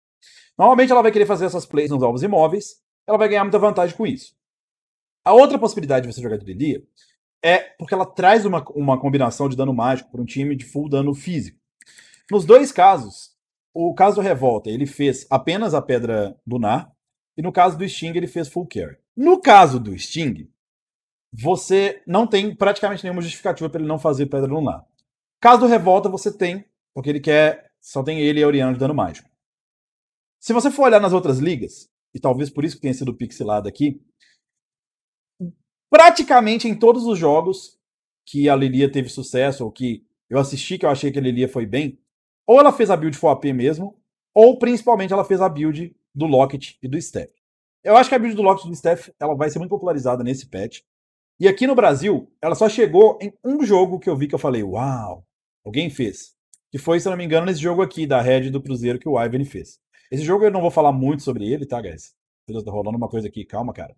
Normalmente ela vai querer fazer essas plays nos alvos imóveis, ela vai ganhar muita vantagem com isso. A outra possibilidade de você jogar de Lilia é porque ela traz uma, uma combinação de dano mágico para um time de full dano físico. Nos dois casos, o caso do Revolta, ele fez apenas a Pedra Lunar, e no caso do Sting, ele fez full carry. No caso do Sting, você não tem praticamente nenhuma justificativa para ele não fazer Pedra Lunar. Caso do Revolta, você tem, porque ele quer. Só tem ele e Oriana de dano mágico. Se você for olhar nas outras ligas, e talvez por isso que tenha sido pixelado aqui, praticamente em todos os jogos que a Lilia teve sucesso, ou que eu assisti que eu achei que a Lilia foi bem, ou ela fez a build for AP mesmo, ou principalmente ela fez a build do Locket e do Steph. Eu acho que a build do Locket e do Steph ela vai ser muito popularizada nesse patch. E aqui no Brasil, ela só chegou em um jogo que eu vi que eu falei, uau, alguém fez. Que foi, se não me engano, nesse jogo aqui da Red do Cruzeiro que o Ivan fez. Esse jogo eu não vou falar muito sobre ele, tá, guys? Beleza, tá rolando uma coisa aqui, calma, cara.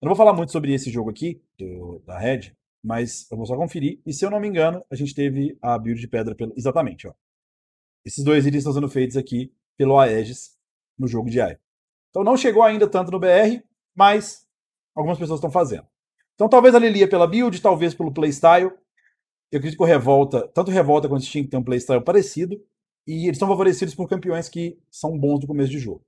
Eu não vou falar muito sobre esse jogo aqui, do, da Red, mas eu vou só conferir. E se eu não me engano, a gente teve a build de pedra pelo. Exatamente, ó. Esses dois itens estão sendo feitos aqui pelo Aegis no jogo de AI. Então não chegou ainda tanto no BR, mas algumas pessoas estão fazendo. Então talvez a Lilia é pela build, talvez pelo playstyle. Eu acredito que o Revolta, tanto Revolta quanto o Steam tem um playstyle parecido e eles são favorecidos por campeões que são bons no começo de jogo.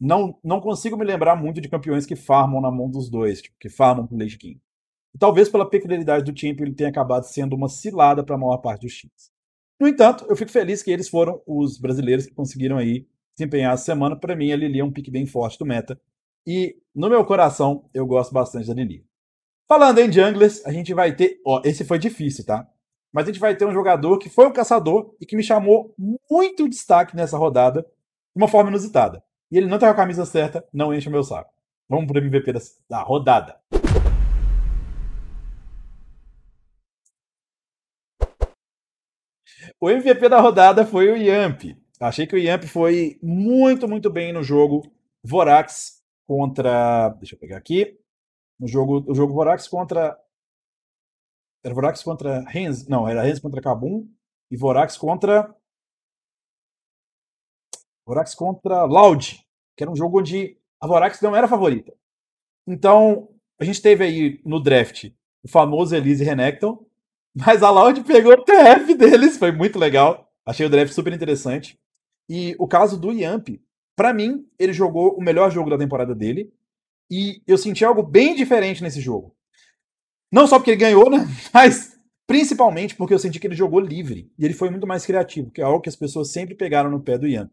Não, não consigo me lembrar muito de campeões que farmam na mão dos dois, tipo, que farmam com Lady King. E talvez pela peculiaridade do tempo ele tenha acabado sendo uma cilada para a maior parte dos times. No entanto, eu fico feliz que eles foram os brasileiros que conseguiram aí desempenhar a semana. Para mim, a Lili é um pique bem forte do meta. E no meu coração, eu gosto bastante da Lili. Falando em junglers, a gente vai ter. Ó, esse foi difícil, tá? mas a gente vai ter um jogador que foi um caçador e que me chamou muito destaque nessa rodada, de uma forma inusitada. E ele não tem tá com a camisa certa, não enche o meu saco. Vamos pro MVP da, da rodada. O MVP da rodada foi o Yamp. Achei que o Yamp foi muito, muito bem no jogo Vorax contra. Deixa eu pegar aqui. No jogo, o jogo Vorax contra era Vorax contra Renz. Não, era Renz contra Kabum. E Vorax contra. Vorax contra Loud, que era um jogo onde a Vorax não era a favorita. Então, a gente teve aí no draft o famoso Elise Renekton, mas a Loud pegou o TF deles, foi muito legal. Achei o draft super interessante. E o caso do Yamp, para mim, ele jogou o melhor jogo da temporada dele. E eu senti algo bem diferente nesse jogo. Não só porque ele ganhou, né? Mas principalmente porque eu senti que ele jogou livre. E ele foi muito mais criativo, que é algo que as pessoas sempre pegaram no pé do Ian.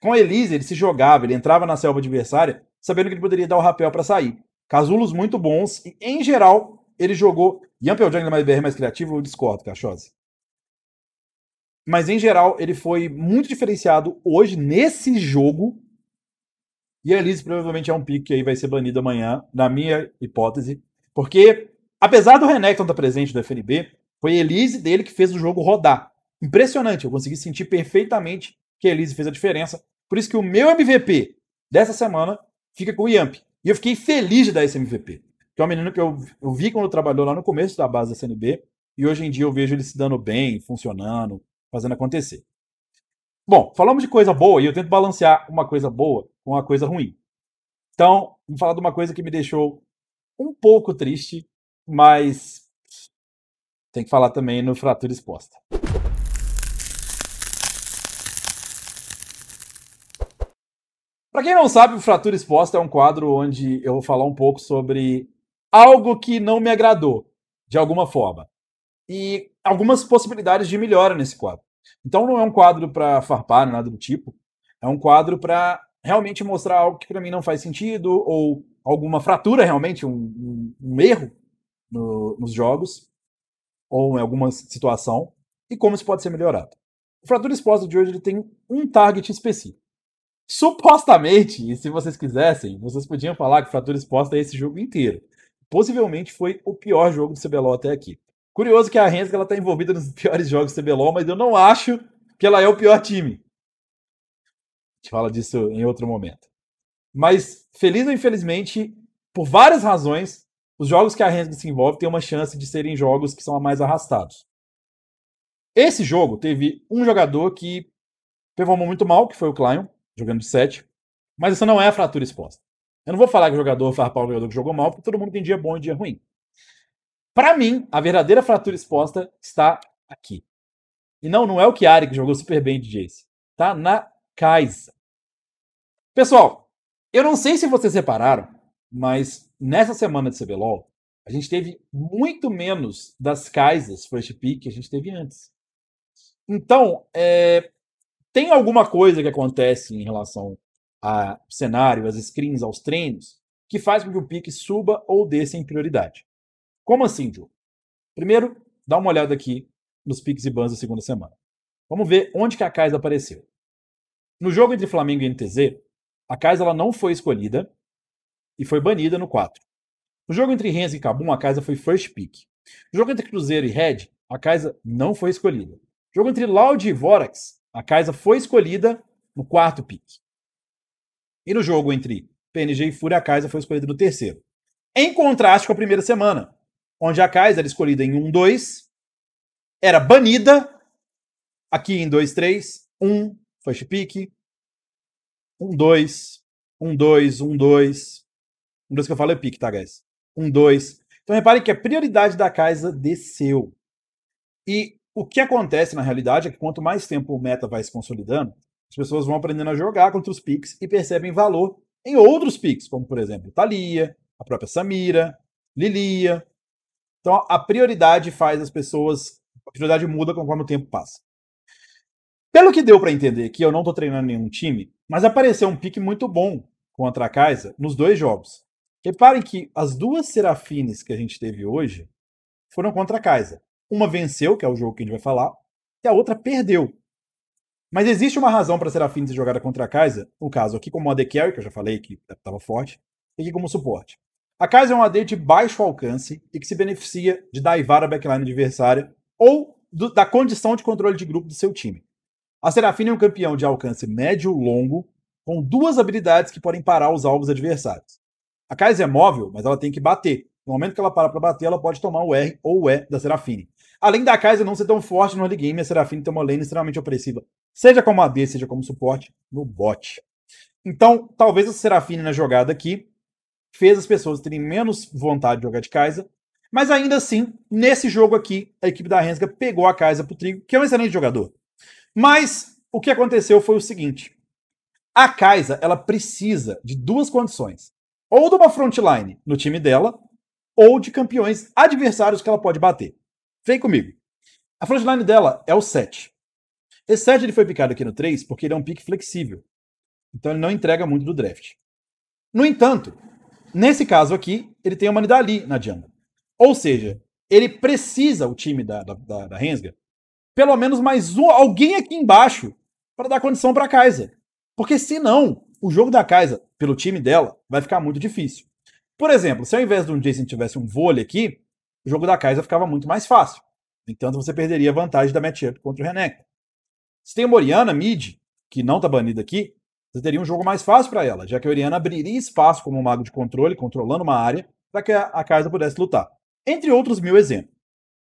Com a Elise, ele se jogava, ele entrava na selva adversária, sabendo que ele poderia dar o rapel para sair. Casulos muito bons, e em geral, ele jogou. Ian Peljang mais BR mais criativo, eu discordo, Cachose. Mas em geral, ele foi muito diferenciado hoje nesse jogo. E a Elise provavelmente é um pique que aí vai ser banido amanhã, na minha hipótese. Porque Apesar do Renekton estar tá presente do FNB, foi a Elise dele que fez o jogo rodar. Impressionante, eu consegui sentir perfeitamente que a Elise fez a diferença. Por isso que o meu MVP dessa semana fica com o Yamp. E eu fiquei feliz de dar esse MVP. Que é um menino que eu, eu vi quando trabalhou lá no começo da base da CNB. E hoje em dia eu vejo ele se dando bem, funcionando, fazendo acontecer. Bom, falamos de coisa boa e eu tento balancear uma coisa boa com uma coisa ruim. Então, vamos falar de uma coisa que me deixou um pouco triste mas tem que falar também no Fratura Exposta. Para quem não sabe, o Fratura Exposta é um quadro onde eu vou falar um pouco sobre algo que não me agradou, de alguma forma. E algumas possibilidades de melhora nesse quadro. Então não é um quadro para farpar, nada do tipo. É um quadro para realmente mostrar algo que para mim não faz sentido, ou alguma fratura realmente, um, um, um erro no, nos jogos ou em alguma situação e como isso pode ser melhorado. O Fratura Exposta de hoje ele tem um target específico. Supostamente, e se vocês quisessem, vocês podiam falar que Fratura Exposta é esse jogo inteiro. Possivelmente foi o pior jogo do CBLOL até aqui. Curioso que a Renska está envolvida nos piores jogos do CBLOL, mas eu não acho que ela é o pior time. A gente fala disso em outro momento. Mas, feliz ou infelizmente, por várias razões, os jogos que a Rennes se envolve têm uma chance de serem jogos que são mais arrastados. Esse jogo teve um jogador que performou muito mal, que foi o Klein, jogando de 7. Mas isso não é a fratura exposta. Eu não vou falar que o jogador farpar o jogador que jogou mal, porque todo mundo tem dia bom e dia ruim. Para mim, a verdadeira fratura exposta está aqui. E não, não é o Chiari que jogou super bem de Jace. Tá na Kaisa. Pessoal, eu não sei se vocês repararam, mas nessa semana de CBLOL, a gente teve muito menos das Kaisas First Pick que a gente teve antes. Então, é, tem alguma coisa que acontece em relação ao cenário, às screens, aos treinos, que faz com que o pique suba ou desça em prioridade. Como assim, Ju? Primeiro, dá uma olhada aqui nos piques e bans da segunda semana. Vamos ver onde que a Kaisa apareceu. No jogo entre Flamengo e NTZ, a Kaisa ela não foi escolhida, e foi banida no 4. No jogo entre Renz e Cabum, a casa foi first pick. No jogo entre Cruzeiro e Red, a casa não foi escolhida. No jogo entre Loud e Vorax, a casa foi escolhida no quarto pick. E no jogo entre PNG e Fúria, a casa foi escolhida no terceiro. Em contraste com a primeira semana, onde a casa era escolhida em 1-2, era banida aqui em 2-3, 1, first pick, 1-2, 1-2, 1-2, um dos que eu falo é pique, tá, guys? Um dois. Então reparem que a prioridade da casa desceu. E o que acontece na realidade é que quanto mais tempo o meta vai se consolidando, as pessoas vão aprendendo a jogar contra os picks e percebem valor em outros picks, como por exemplo Thalia, a própria Samira, Lilia. Então a prioridade faz as pessoas. A prioridade muda conforme o tempo passa. Pelo que deu para entender que eu não estou treinando nenhum time, mas apareceu um pique muito bom contra a Kaiser nos dois jogos. Reparem que as duas Serafines que a gente teve hoje foram contra a Kaiser. Uma venceu, que é o jogo que a gente vai falar, e a outra perdeu. Mas existe uma razão para a Serafine ser jogada contra a Kaiser, no caso aqui como AD Carry, que eu já falei que estava forte, e aqui como suporte. A Kaiser é um AD de baixo alcance e que se beneficia de daivar a backline adversária ou do, da condição de controle de grupo do seu time. A Serafine é um campeão de alcance médio-longo, com duas habilidades que podem parar os alvos adversários. A Kaiser é móvel, mas ela tem que bater. No momento que ela para para bater, ela pode tomar o R ou o E da Serafine. Além da Kaiser não ser tão forte no early game, a Serafine tem uma lane extremamente opressiva, seja como AD, seja como suporte, no bot. Então, talvez a Serafine na jogada aqui fez as pessoas terem menos vontade de jogar de Kaiser, mas ainda assim, nesse jogo aqui, a equipe da Renska pegou a Kaiser pro trigo, que é um excelente jogador. Mas o que aconteceu foi o seguinte: a Kaiser ela precisa de duas condições ou de uma frontline no time dela, ou de campeões adversários que ela pode bater. Vem comigo. A frontline dela é o 7. Esse 7 ele foi picado aqui no 3 porque ele é um pick flexível. Então ele não entrega muito do draft. No entanto, nesse caso aqui, ele tem uma Nidali na jungle. Ou seja, ele precisa, o time da, da, da, da pelo menos mais um, alguém aqui embaixo para dar condição para Kaiser. Porque senão, o jogo da Kaisa, pelo time dela, vai ficar muito difícil. Por exemplo, se ao invés de um Jason tivesse um vôlei aqui, o jogo da Kaisa ficava muito mais fácil. Entanto, você perderia a vantagem da matchup contra o Renekton. Se tem uma Oriana mid, que não está banida aqui, você teria um jogo mais fácil para ela, já que a Oriana abriria espaço como um mago de controle, controlando uma área, para que a Kaisa pudesse lutar. Entre outros mil exemplos.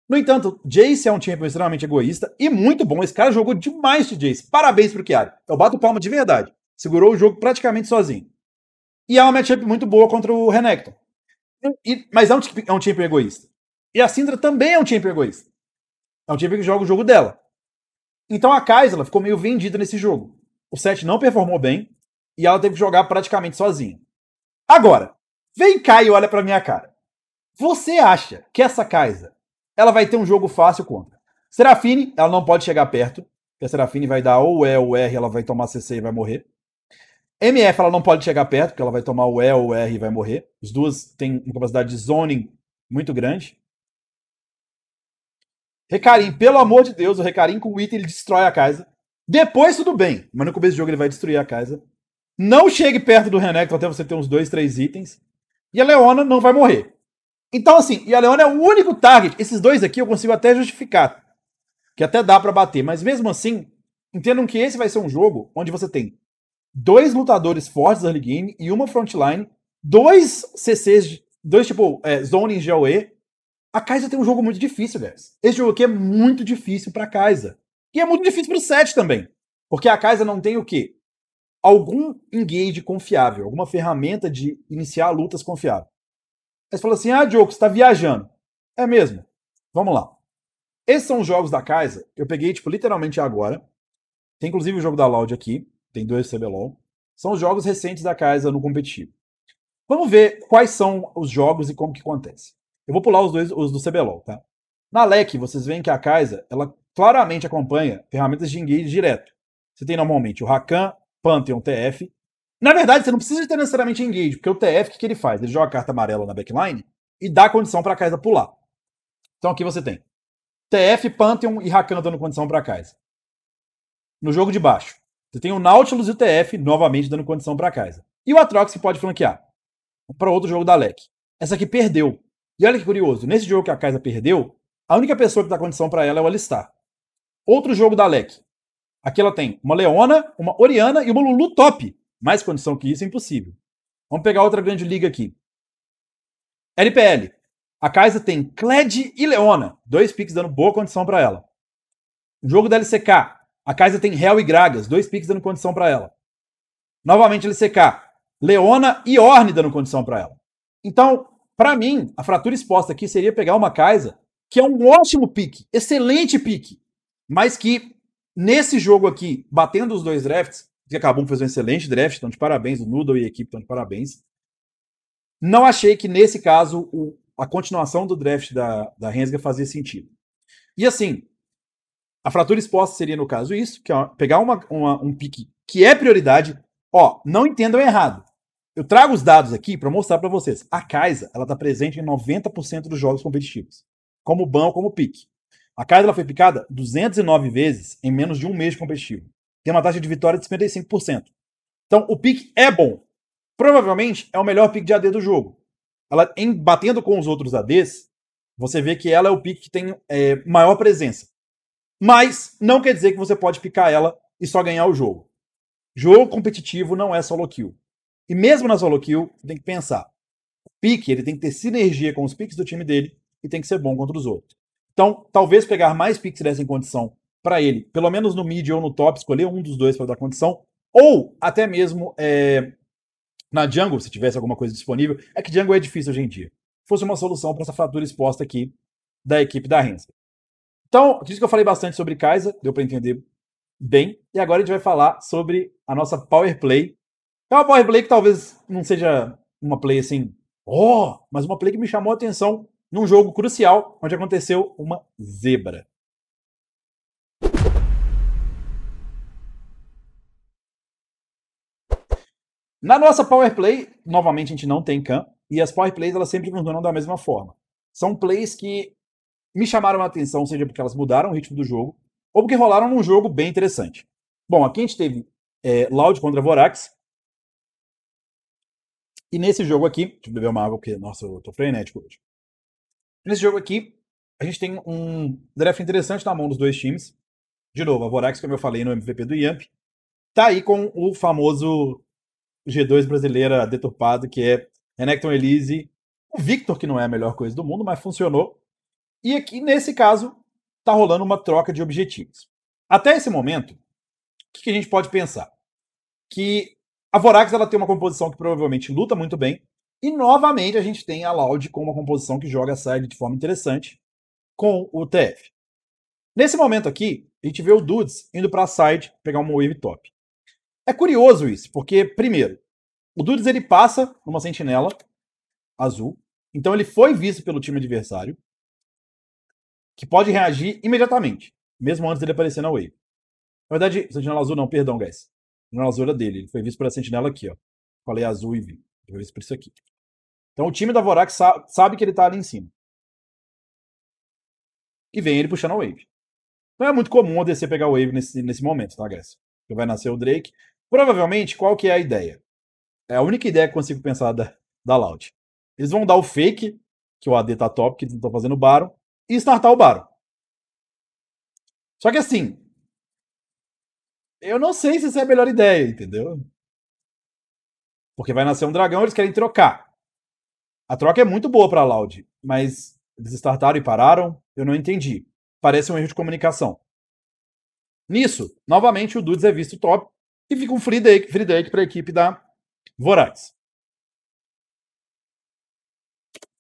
No entanto, Jace é um champion extremamente egoísta e muito bom. Esse cara jogou demais de Jace. Parabéns pro Chiari. Eu bato palma de verdade. Segurou o jogo praticamente sozinho. E é uma matchup muito boa contra o Renekton. E, mas é um, é um champion egoísta. E a Syndra também é um champion egoísta. É um champion que joga o jogo dela. Então a Kaisla ficou meio vendida nesse jogo. O set não performou bem e ela teve que jogar praticamente sozinha. Agora, vem cá e olha pra minha cara. Você acha que essa Kaisa ela vai ter um jogo fácil contra? Serafine, ela não pode chegar perto, porque a Serafine vai dar ou E ou R, ela vai tomar CC e vai morrer. MF ela não pode chegar perto, porque ela vai tomar o E ou o R e vai morrer. As duas têm uma capacidade de zoning muito grande. Recarim, pelo amor de Deus, o Recarim com o item ele destrói a casa. Depois tudo bem, mas no começo do jogo ele vai destruir a casa. Não chegue perto do Renekton até você ter uns dois, três itens. E a Leona não vai morrer. Então, assim, e a Leona é o único target. Esses dois aqui eu consigo até justificar. Que até dá para bater. Mas mesmo assim, entendam que esse vai ser um jogo onde você tem dois lutadores fortes early game e uma frontline, dois CCs, dois tipo é, zones de AOE. A Kaisa tem um jogo muito difícil, guys. Esse jogo aqui é muito difícil pra Kaisa. E é muito difícil pro set também. Porque a Kaisa não tem o quê? Algum engage confiável, alguma ferramenta de iniciar lutas confiável. Aí você fala assim: ah, Diogo, você tá viajando. É mesmo. Vamos lá. Esses são os jogos da Kaisa. Eu peguei, tipo, literalmente agora. Tem inclusive o jogo da Loud aqui tem dois CBLOL. São os jogos recentes da casa no competitivo. Vamos ver quais são os jogos e como que acontece. Eu vou pular os dois, os do CBLOL, tá? Na LEC, vocês veem que a Kaisa, ela claramente acompanha ferramentas de engage direto. Você tem normalmente o Rakan, Pantheon, TF. Na verdade, você não precisa ter necessariamente engage, porque o TF, o que, que ele faz? Ele joga a carta amarela na backline e dá condição para a Kaisa pular. Então aqui você tem TF, Pantheon e Rakan dando condição para a Kaisa. No jogo de baixo, você tem o Nautilus e o TF novamente dando condição para Kaiser. E o Atrox que pode flanquear para outro jogo da LEC. Essa aqui perdeu. E olha que curioso, nesse jogo que a Kaiser perdeu, a única pessoa que dá condição para ela é o Alistar. Outro jogo da LEC. Aqui ela tem uma Leona, uma Oriana e uma Lulu top. Mais condição que isso é impossível. Vamos pegar outra grande liga aqui. LPL. A Kaiser tem Kled e Leona. Dois picks dando boa condição para ela. jogo da LCK. A Kaiser tem Hell e Gragas, dois picks dando condição para ela. Novamente ele secar. Leona e Orne dando condição para ela. Então, para mim, a fratura exposta aqui seria pegar uma Kaiser, que é um ótimo pique, excelente pique, mas que nesse jogo aqui, batendo os dois drafts, que acabou fez um excelente draft, então de parabéns, o Noodle e a equipe estão de parabéns. Não achei que nesse caso o, a continuação do draft da, da fazia sentido. E assim, a fratura exposta seria, no caso, isso, que é pegar uma, uma, um pique que é prioridade. Ó, não entendam errado. Eu trago os dados aqui para mostrar para vocês. A Kaisa, ela está presente em 90% dos jogos competitivos, como ban como pique. A Kaisa ela foi picada 209 vezes em menos de um mês de competitivo. Tem uma taxa de vitória de 55%. Então, o pique é bom. Provavelmente é o melhor pique de AD do jogo. Ela, em, batendo com os outros ADs, você vê que ela é o pique que tem é, maior presença. Mas não quer dizer que você pode picar ela e só ganhar o jogo. Jogo competitivo não é solo kill. E mesmo na solo kill, tem que pensar. O pique, ele tem que ter sinergia com os piques do time dele e tem que ser bom contra os outros. Então, talvez pegar mais piques dessa em condição para ele, pelo menos no mid ou no top, escolher um dos dois para dar condição, ou até mesmo é, na jungle, se tivesse alguma coisa disponível. É que jungle é difícil hoje em dia. Fosse uma solução para essa fratura exposta aqui da equipe da Renzi. Então, disse que eu falei bastante sobre Kaiser, deu para entender bem. E agora a gente vai falar sobre a nossa Power Play. É uma Power Play que talvez não seja uma play assim, oh, mas uma play que me chamou a atenção num jogo crucial onde aconteceu uma zebra. Na nossa Power Play, novamente a gente não tem Khan, e as Power Plays elas sempre funcionam da mesma forma. São plays que me chamaram a atenção, seja porque elas mudaram o ritmo do jogo, ou porque rolaram num jogo bem interessante. Bom, aqui a gente teve é, Loud contra Vorax. E nesse jogo aqui, deixa eu beber uma água porque, nossa, eu tô frenético hoje. Nesse jogo aqui, a gente tem um draft interessante na mão dos dois times. De novo, a Vorax, como eu falei no MVP do Yamp, tá aí com o famoso G2 brasileira deturpado, que é Renekton Elise, o Victor, que não é a melhor coisa do mundo, mas funcionou. E aqui, nesse caso, está rolando uma troca de objetivos. Até esse momento, o que, que a gente pode pensar? Que a Vorax ela tem uma composição que provavelmente luta muito bem, e novamente a gente tem a Loud com uma composição que joga a side de forma interessante com o TF. Nesse momento aqui, a gente vê o Dudes indo para a side pegar uma wave top. É curioso isso, porque, primeiro, o Dudes ele passa numa sentinela azul, então ele foi visto pelo time adversário que pode reagir imediatamente, mesmo antes dele aparecer na Wave. Na verdade, Sentinela Azul não, perdão, guys. Sentinela Azul era dele, ele foi visto pela Sentinela aqui, ó. Falei azul e vi. Ele foi visto por isso aqui. Então o time da Vorax sa sabe que ele tá ali em cima. E vem ele puxando a Wave. Não é muito comum a DC pegar a Wave nesse, nesse momento, tá, guys? Porque vai nascer o Drake. Provavelmente, qual que é a ideia? É a única ideia que consigo pensar da, da Loud. Eles vão dar o fake, que o AD tá top, que eles não estão fazendo Baron e startar o Baro. Só que assim, eu não sei se essa é a melhor ideia, entendeu? Porque vai nascer um dragão, eles querem trocar. A troca é muito boa para Loud, mas eles startaram e pararam, eu não entendi. Parece um erro de comunicação. Nisso, novamente, o Dudes é visto top e fica um free day, free day para a equipe da Voraz.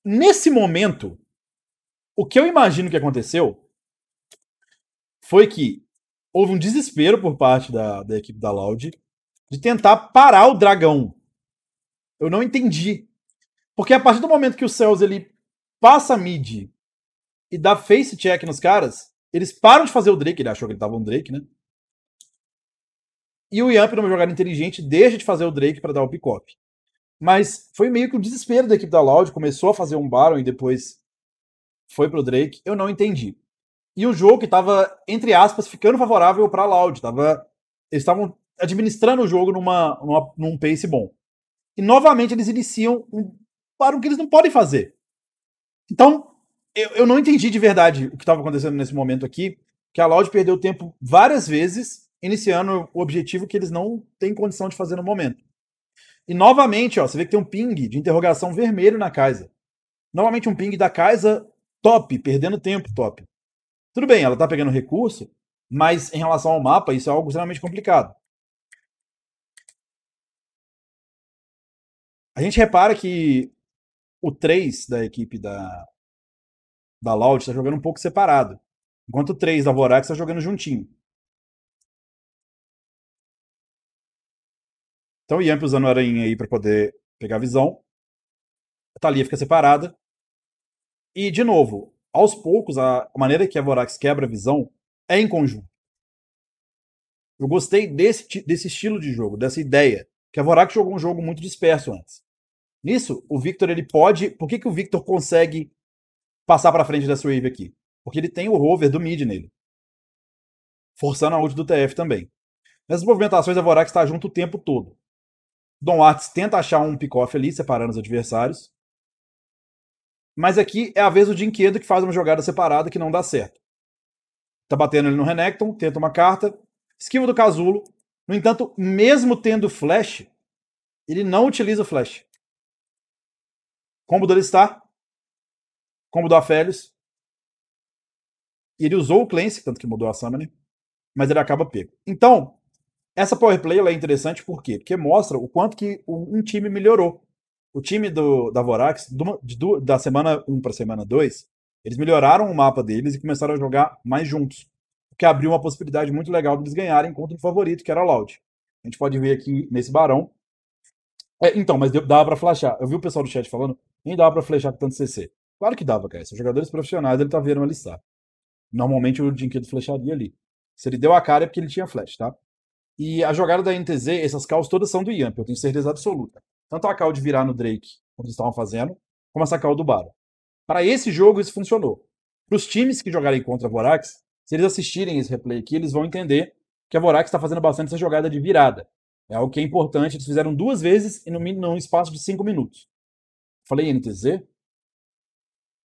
Nesse momento, o que eu imagino que aconteceu foi que houve um desespero por parte da, da equipe da Loud de tentar parar o dragão. Eu não entendi. Porque a partir do momento que o Cells ele passa mid e dá face check nos caras, eles param de fazer o Drake, ele achou que ele tava um Drake, né? E o Yamp, numa jogada inteligente, deixa de fazer o Drake para dar o pick-up. Mas foi meio que o desespero da equipe da Loud, começou a fazer um Baron e depois foi pro Drake, eu não entendi. E o jogo que tava, entre aspas, ficando favorável pra Loud, tava, eles estavam administrando o jogo numa, numa, num pace bom. E novamente eles iniciam um o que eles não podem fazer. Então, eu, eu não entendi de verdade o que estava acontecendo nesse momento aqui, que a Loud perdeu tempo várias vezes, iniciando o objetivo que eles não têm condição de fazer no momento. E novamente, ó, você vê que tem um ping de interrogação vermelho na casa Novamente um ping da casa top, perdendo tempo, top. Tudo bem, ela tá pegando recurso, mas em relação ao mapa, isso é algo extremamente complicado. A gente repara que o 3 da equipe da, da Loud está jogando um pouco separado, enquanto o 3 da Vorax está jogando juntinho. Então o Yamp usando a aranha aí para poder pegar a visão. A Thalia fica separada. E, de novo, aos poucos, a maneira que a Vorax quebra a visão é em conjunto. Eu gostei desse, desse estilo de jogo, dessa ideia. Que a Vorax jogou um jogo muito disperso antes. Nisso, o Victor ele pode. Por que, que o Victor consegue passar para frente dessa wave aqui? Porque ele tem o rover do mid nele. Forçando a ult do TF também. Nessas movimentações, a Vorax está junto o tempo todo. Don Arts tenta achar um pick-off ali, separando os adversários. Mas aqui é a vez do Dinquedo que faz uma jogada separada que não dá certo. Tá batendo ele no Renekton, tenta uma carta, esquiva do casulo. No entanto, mesmo tendo flash, ele não utiliza o flash. Combo do Alistar, combo do Afélios. Ele usou o Clancy, tanto que mudou a summon, mas ele acaba pego. Então, essa power play é interessante por quê? Porque mostra o quanto que um time melhorou o time do, da Vorax, do, do, da semana 1 para semana 2, eles melhoraram o mapa deles e começaram a jogar mais juntos. O que abriu uma possibilidade muito legal de eles ganharem contra o favorito, que era a Loud. A gente pode ver aqui nesse barão. É, então, mas deu, dava para flashar. Eu vi o pessoal do chat falando, nem dava para flashar com tanto CC. Claro que dava, cara. São jogadores profissionais, ele tá vendo ali listar. Normalmente o Jinkedo flecharia ali. Se ele deu a cara é porque ele tinha flash, tá? E a jogada da NTZ, essas calls todas são do Yamp, eu tenho certeza absoluta. Tanto a call de virar no Drake, como eles estavam fazendo, como essa call do Baro. Para esse jogo, isso funcionou. Para os times que jogarem contra a Vorax, se eles assistirem esse replay aqui, eles vão entender que a Vorax está fazendo bastante essa jogada de virada. É algo que é importante, eles fizeram duas vezes e num espaço de cinco minutos. Falei NTZ?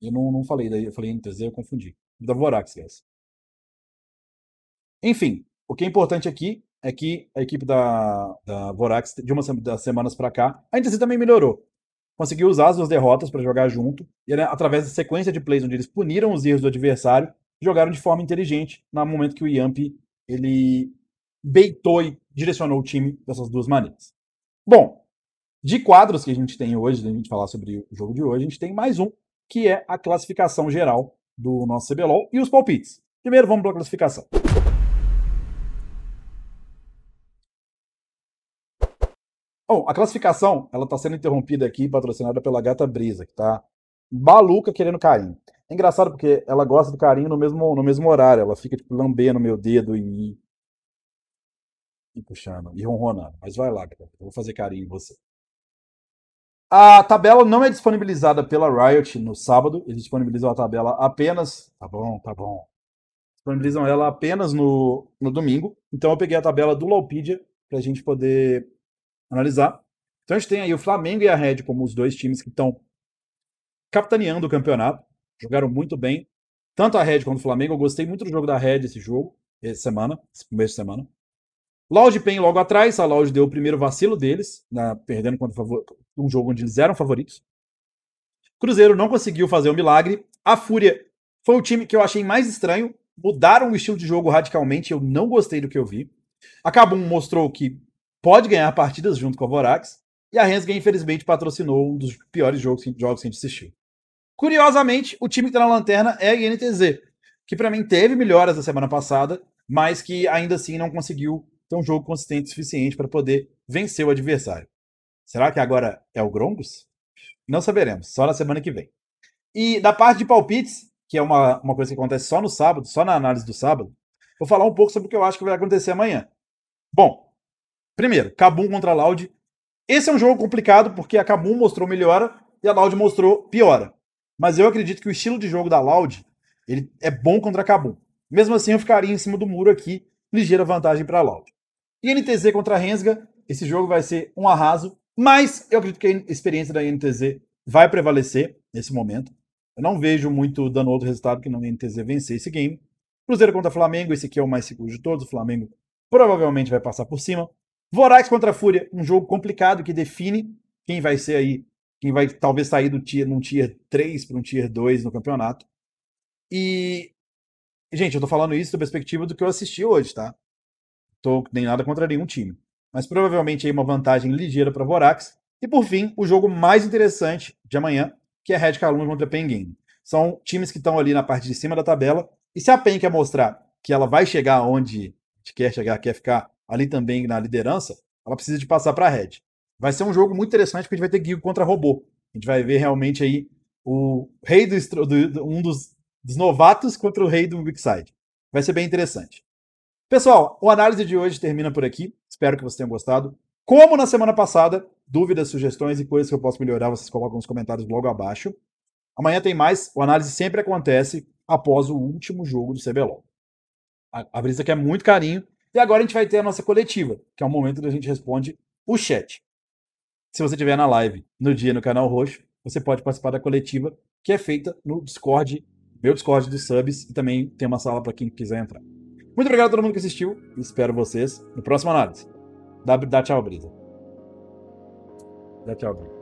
Eu não, não falei, daí eu falei NTZ, eu confundi. Da Vorax, guys. Enfim, o que é importante aqui é que a equipe da, da Vorax, de uma das semanas para cá, ainda assim também melhorou. Conseguiu usar as duas derrotas para jogar junto, e né, através da sequência de plays onde eles puniram os erros do adversário, jogaram de forma inteligente no momento que o Yamp ele beitou e direcionou o time dessas duas maneiras. Bom, de quadros que a gente tem hoje, a gente falar sobre o jogo de hoje, a gente tem mais um, que é a classificação geral do nosso CBLOL e os palpites. Primeiro vamos para a classificação. Bom, a classificação ela está sendo interrompida aqui, patrocinada pela Gata Brisa, que está maluca querendo carinho. É engraçado porque ela gosta do carinho no mesmo, no mesmo horário. Ela fica, tipo, lambendo meu dedo e. e puxando, e ronronando. Mas vai lá, cara. Eu vou fazer carinho em você. A tabela não é disponibilizada pela Riot no sábado. Eles disponibilizam a tabela apenas. Tá bom, tá bom. Disponibilizam ela apenas no, no domingo. Então eu peguei a tabela do Lowpedia pra gente poder analisar. Então a gente tem aí o Flamengo e a Red como os dois times que estão capitaneando o campeonato. Jogaram muito bem. Tanto a Red quanto o Flamengo. Eu gostei muito do jogo da Red esse jogo, essa semana, esse começo de semana. Lounge Pen logo atrás, a Lounge deu o primeiro vacilo deles, na, perdendo contra um jogo onde eles eram favoritos. Cruzeiro não conseguiu fazer o um milagre. A Fúria foi o time que eu achei mais estranho. Mudaram o estilo de jogo radicalmente, eu não gostei do que eu vi. A Kabum mostrou que pode ganhar partidas junto com a Vorax, e a Rensga, infelizmente, patrocinou um dos piores jogos, jogos que a gente assistiu. Curiosamente, o time que está na lanterna é a INTZ, que para mim teve melhoras da semana passada, mas que ainda assim não conseguiu ter um jogo consistente o suficiente para poder vencer o adversário. Será que agora é o Grongos? Não saberemos, só na semana que vem. E da parte de palpites, que é uma, uma coisa que acontece só no sábado, só na análise do sábado, vou falar um pouco sobre o que eu acho que vai acontecer amanhã. Bom, Primeiro, Kabum contra a Loud. Esse é um jogo complicado porque a Kabum mostrou melhora e a Loud mostrou piora. Mas eu acredito que o estilo de jogo da Loud ele é bom contra a Kabum. Mesmo assim, eu ficaria em cima do muro aqui, ligeira vantagem para a Loud. E NTZ contra a Rensga, esse jogo vai ser um arraso, mas eu acredito que a experiência da NTZ vai prevalecer nesse momento. Eu não vejo muito dando outro resultado que não INTZ NTZ vencer esse game. Cruzeiro contra Flamengo, esse aqui é o mais seguro de todos. O Flamengo provavelmente vai passar por cima. Vorax contra Fúria, um jogo complicado que define quem vai ser aí, quem vai talvez sair do tier, num tier 3 para um tier 2 no campeonato. E gente, eu tô falando isso da perspectiva do que eu assisti hoje, tá? Tô nem nada contra nenhum time, mas provavelmente aí uma vantagem ligeira para Vorax. E por fim, o jogo mais interessante de amanhã, que é Red Calum contra Penguin. São times que estão ali na parte de cima da tabela. E se a Pen quer mostrar que ela vai chegar onde quer chegar, quer ficar ali também na liderança, ela precisa de passar para a Red. Vai ser um jogo muito interessante porque a gente vai ter Guigo contra robô. A gente vai ver realmente aí o rei do, do um dos, dos, novatos contra o rei do Wickside. Vai ser bem interessante. Pessoal, o análise de hoje termina por aqui. Espero que vocês tenham gostado. Como na semana passada, dúvidas, sugestões e coisas que eu posso melhorar, vocês colocam nos comentários logo abaixo. Amanhã tem mais. O análise sempre acontece após o último jogo do CBLOL. A, a Brisa quer é muito carinho e agora a gente vai ter a nossa coletiva, que é o momento onde a gente responde o chat. Se você estiver na live no dia no canal Roxo, você pode participar da coletiva, que é feita no Discord, meu Discord dos subs, e também tem uma sala para quem quiser entrar. Muito obrigado a todo mundo que assistiu. Espero vocês no próximo análise. Dá, dá tchau, Brisa. Dá tchau, Brisa.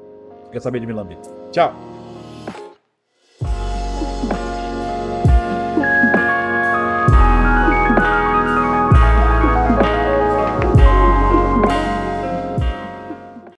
Quer saber de me lamber. Tchau.